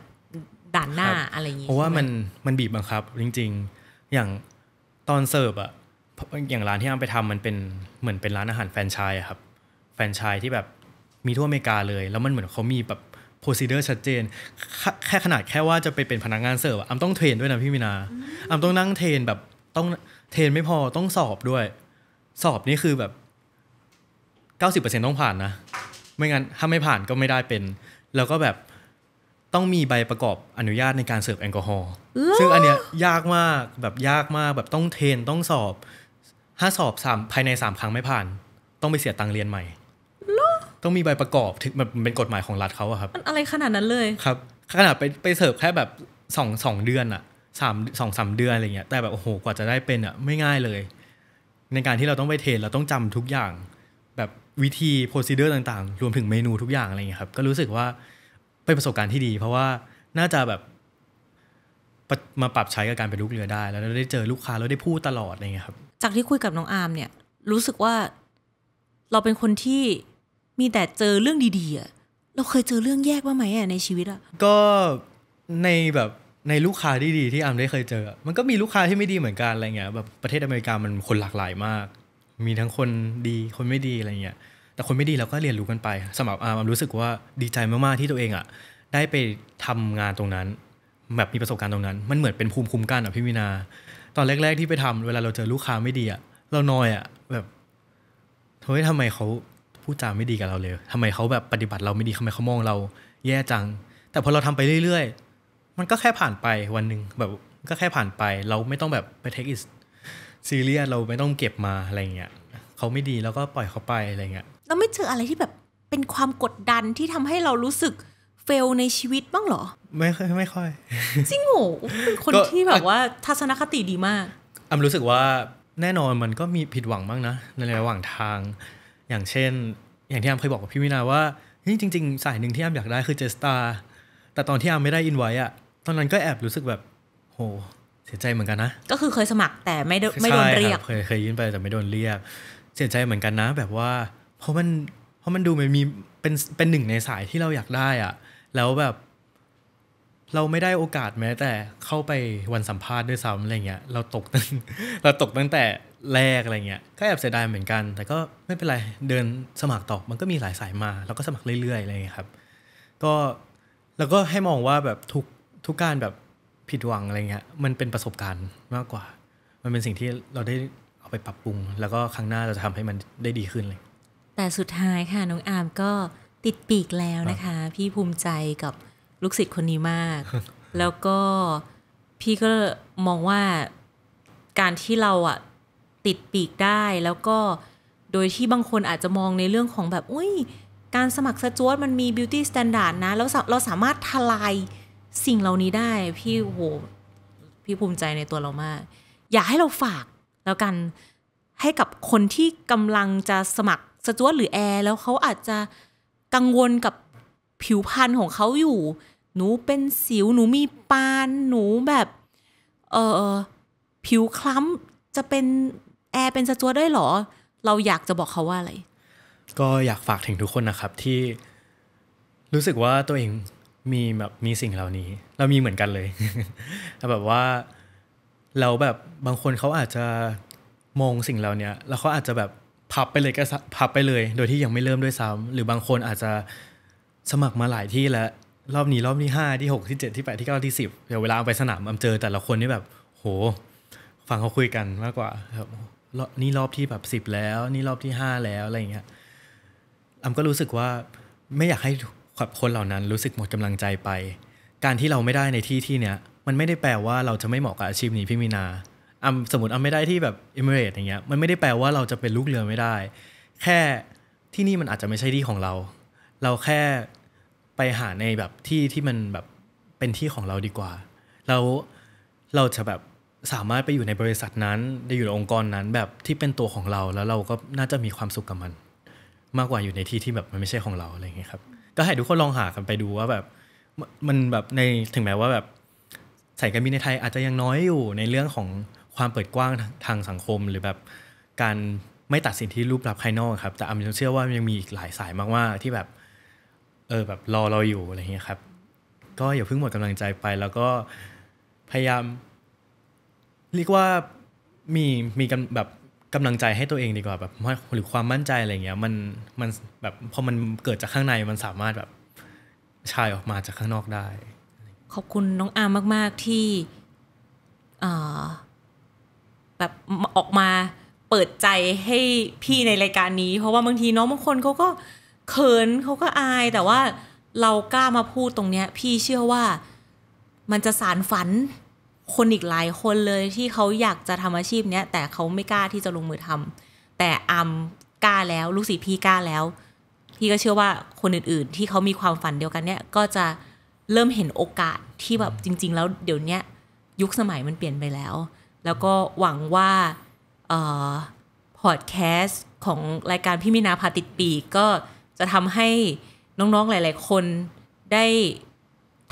ด่านหน้าอะไรอย่างนี้ เพราะว่ามันมันบีบบังคับจริง ๆ อย่างตอนเสิร์ฟอะอย่างร้านที่อ้ำไปทำมันเป็นเหมือนเป็นร้านอาหารแฟรนไชส์ครับ แฟรนไชส์ที่แบบมีทั่วอเมริกาเลย แล้วมันเหมือนเขามีแบบโปรซีเดอร์ชัดเจน แค่ขนาดแค่ว่าจะไปเป็นพนักงานเสิร์ฟอัมต้องเทรนด้วยนะพี่มินาอัมต้องนั่งเทรนแบบต้องเทรนไม่พอต้องสอบด้วย สอบนี่คือแบบ 90%ต้องผ่านนะ ไม่งั้นถ้าไม่ผ่านก็ไม่ได้เป็น แล้วก็แบบต้องมีใบประกอบอนุญาตในการเสิร์ฟแอลกอฮอล์ซึ่งอันเนี้ยยากมากแบบยากมากแบบต้องเทรนต้องสอบถ้าสอบสามภายในสามครั้งไม่ผ่าน ต้องไปเสียตังค์เรียนใหม่ต้องมีใบประกอบถึงมันเป็นกฎหมายของรัฐเขาอะครับมันอะไรขนาดนั้นเลยครับ ขนาดไปไปเสิร์ฟแค่แบบสองสองเดือนอะสามสองสามเดือนอะไรเงี้ยแต่แบบโอ้โห กว่าจะได้เป็นอะไม่ง่ายเลย ในการที่เราต้องไปเทรนเราต้องจำทุกอย่าง แบบวิธีโปรซิเดอร์ต่างๆ รวมถึงเมนูทุกอย่างอะไรเงี้ยครับก็รู้สึกว่าเป็นประสบการณ์ที่ดี เพราะว่าน่าจะแบบมาปรับใช้กับการเป็นลูกเรือได้ แล้วเราได้เจอลูกค้าเราได้พูดตลอดอะไรเงี้ยครับจากที่คุยกับน้องอาร์มเนี่ยรู้สึกว่าเราเป็นคนที่มีแต่เจอเรื่องดีๆอะเราเคยเจอเรื่องแยกบ้างไหมอะในชีวิตอะก็ในแบบในลูกค้าที่ดีที่อามได้เคยเจอ มันก็มีลูกค้าที่ไม่ดีเหมือนกันอะไรเงี้ยแบบประเทศอเมริกามันคนหลากหลายมาก มีทั้งคนดีคนไม่ดีอะไรเงี้ย แต่คนไม่ดีเราก็เรียนรู้กันไปสำหรับอามรู้สึกว่าดีใจมากๆที่ตัวเองอะได้ไปทำงานตรงนั้น แบบมีประสบการณ์ตรงนั้น มันเหมือนเป็นภูมิคุ้มกันอ่ะพี่วินา ตอนแรกๆที่ไปทำ เวลาเราเจอลูกค้าไม่ดีอะเรานอยอะแบบเฮ้ยทำไมเขาพูดจาไม่ดีกับเราเลยทำไมเขาแบบปฏิบัติเราไม่ดีทำไมเขามองเราแย่จัง แต่พอเราทำไปเรื่อย ๆ มันก็แค่ผ่านไปวันหนึ่งแบบก็แค่ผ่านไป เราไม่ต้องแบบไปเทคอิสซีเรียสเราไม่ต้องเก็บมาอะไรเงี้ยเขาไม่ดีแล้วก็ปล่อยเขาไปอะไรเงี้ย เราไม่เจออะไรที่แบบเป็นความกดดันที่ทำให้เรารู้สึกเฟลในชีวิตบ้างหรอไม่ค่อยไม่ค่อย จริงโหเป็นคนที่แบบว่าทัศนคติดีมากอำรู้สึกว่าแน่นอนมันก็มีผิดหวังบ้างนะในระหว่างทางอย่างเช่น อย่างที่อำเคยบอกกับพี่วินาว่านี่จริง ๆ สายหนึ่งที่อำอยากได้คือเจสตาแต่ตอนที่อำไม่ได้อินไว้อะตอนนั้นก็แอบรู้สึกแบบ โห เสียใจเหมือนกันนะก็คือเคยสมัครแต่ไม่ไม่โดนเรียกเคยเคยยื่นไปแต่ไม่โดนเรียก เสียใจเหมือนกันนะ แบบว่า เพราะมันเพราะมันดูมันมีเป็นเป็นหนึ่งในสายที่เราอยากได้อ่ะแล้วแบบเราไม่ได้โอกาสแม้ แต่เข้าไปวันสัมภาษณ์ด้วยซ้ำอะไรเงี้ยเราตกตั้งเราตกตั้งแต่แรกอะไรเงี้ยก็แอบเสียดายเหมือนกัน แต่ก็ไม่เป็นไรเดินสมัครต่อมันก็มีหลายสายมาแล้วก็สมัครเรื่อยๆอะไรเงี้ยครับ ก็แล้วก็ให้มองว่าแบบทุกทุกการแบบผิดหวังอะไรเงี้ยมันเป็นประสบการณ์มากกว่า มันเป็นสิ่งที่เราได้เอาไปปรับปรุง แล้วก็ครั้งหน้าเราจะทำให้มันได้ดีขึ้นเลย แต่สุดท้ายค่ะน้องอาร์มก็ติดปีกแล้วนะคะ พี่ภูมิใจกับลูกศิษย์คนนี้มาก แล้วก็พี่ก็มองว่าการที่เราอ่ะติดปีกได้แล้วก็โดยที่บางคนอาจจะมองในเรื่องของแบบ อุ้ย การสมัครสจวตมันมีบิวตี้สแตนดาร์ดนะแล้วเราสามารถทลายสิ่งเหล่านี้ได้พี่โหพี่ภูมิใจในตัวเรามาก อยากให้เราฝาก แล้วกันให้กับคนที่กำลังจะสมัครสจวตหรือแอร์แล้วเขาอาจจะกังวลกับผิวพรรณของเขาอยู่ หนูเป็นสิวหนูมีปานหนูแบบเออผิวคล้ำจะเป็นแอร์เป็นสจวดได้หรอ เราอยากจะบอกเขาว่าอะไร ก็อยากฝากถึงทุกคนนะครับ ที่รู้สึกว่าตัวเองมีแบบมีสิ่งเหล่านี้ เรามีเหมือนกันเลยแบบว่าเราแบบบางคนเขาอาจจะมองสิ่งเหล่านี้แล้วเขาอาจจะแบบพับไปเลยก็พับไปเลย โดยที่ยังไม่เริ่มด้วยซ้ำ หรือบางคนอาจจะสมัครมาหลายที่แล้วรอบนี้รอบที่ห้า ที่หกที่เจ็ดที่แปดที่เก้าที่ิบเดี๋ยวเวลาไปสนามอำเจอแต่ละคนนี่แบบ โห ฟังเขาคุยกันมากกว่าครับนี่รอบที่แบบสิบแล้ว นี่รอบที่ห้าแล้วอะไรอย่างเงี้ยอำก็รู้สึกว่า ไม่อยากให้คนเหล่านั้น รู้สึกหมดกำลังใจไป การที่เราไม่ได้ในที่ที่เนี้ยมันไม่ได้แปลว่าเราจะไม่เหมาะกับอาชีพนี้พี่มีนาอำสมมติอำไม่ได้ที่แบบเอมเรตอย่างเงี้ยมันไม่ได้แปลว่าเราจะเป็นลูกเรือไม่ได้ แค่ที่นี่มันอาจจะไม่ใช่ที่ของเรา เราแค่ไปหาในแบบที่ที่มันแบบเป็นที่ของเราดีกว่า เราเราจะแบบสามารถไปอยู่ในบริษัทนั้น ได้อยู่ในองค์กรนั้น แบบที่เป็นตัวของเรา แล้วเราก็น่าจะมีความสุขกับมัน มากกว่าอยู่ในที่ที่แบบมันไม่ใช่ของเราอะไรอย่างเงี้ยครับ ก็ให้ทุกคนลองหากันไปดูว่าแบบมันแบบในถึงแม้ว่าแบบสายการบินในไทย อาจจะยังน้อยอยู่ในเรื่องของความเปิดกว้างทางสังคม หรือแบบการไม่ตัดสินที่รูปลับภายนอกครับ แต่อามเชื่อว่ายังมีอีกหลายสายมากๆที่แบบ เออแบบรอเราอยู่อะไรเงี้ยครับ ก็อย่าเพิ่งหมดกำลังใจไป แล้วก็พยายามเรียกว่ามีมีกันแบบกำลังใจให้ตัวเองดีกว่าแบบหรือความมั่นใจอะไรเงี้ยมันมันแบบพอมันเกิดจากข้างในมันสามารถแบบชายออกมาจากข้างนอกได้ ขอบคุณน้องอามมาก ๆที่แบบออกมาเปิดใจให้พี่ในรายการนี้ เพราะว่าบางทีน้องบางคนเขาก็เขินเขาก็อายแต่ว่าเรากล้ามาพูดตรงเนี้ยพี่เชื่อว่ามันจะสารฝันคนอีกหลายคนเลยที่เขาอยากจะทำอาชีพเนี้ยแต่เขาไม่กล้าที่จะลงมือทำ แต่อัมกล้าแล้วลูกศิษย์พี่กล้าแล้ว พี่ก็เชื่อว่าคนอื่นๆ ที่เขามีความฝันเดียวกันเนี้ยก็จะเริ่มเห็นโอกาสที่แบบจริงๆ แล้วเดี๋ยวนี้ยุคสมัยมันเปลี่ยนไปแล้ว แล้วก็หวังว่าพอดแคสต์ของรายการพี่มินาพาติดปีกก็จะทำให้น้องๆหลายๆ คนได้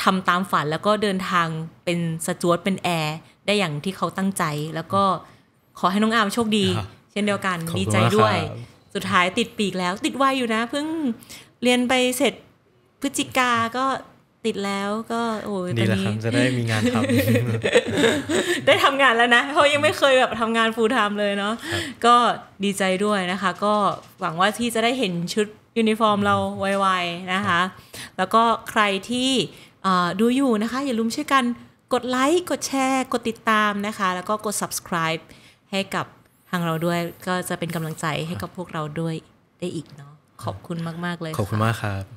ทำตามฝันแล้วก็เดินทางเป็นสจวตเป็นแอร์ได้อย่างที่เขาตั้งใจ แล้วก็ขอให้น้องอามโชคดี เช่นเดียวกันดีใจด้วย สุดท้ายติดปีกแล้ว ติดไวอยู่นะ เพิ่งเรียนไปเสร็จพฤศจิกาก็ติดแล้วก็ โอ้ยหีอนนี้จะได้มีงานทำได้ทำงานแล้วนะเพราะยังไม่เคยแบบทำงานฟูลไทม์เลยเนาะก็ดีใจด้วยนะคะ ก็หวังว่าที่จะได้เห็นชุดยูนิฟอร์มเราไวๆนะคะ แล้วก็ใครที่ดูอยู่นะคะ อย่าลืมช่วยกันกดไลค์กดแชร์กดติดตามนะคะ แล้วก็กด subscribe ให้กับทางเราด้วยก็จะเป็นกำลังใจให้กับพวกเราด้วยได้อีกเนาะขอบคุณมาก ๆ เลยขอบคุณมากครับ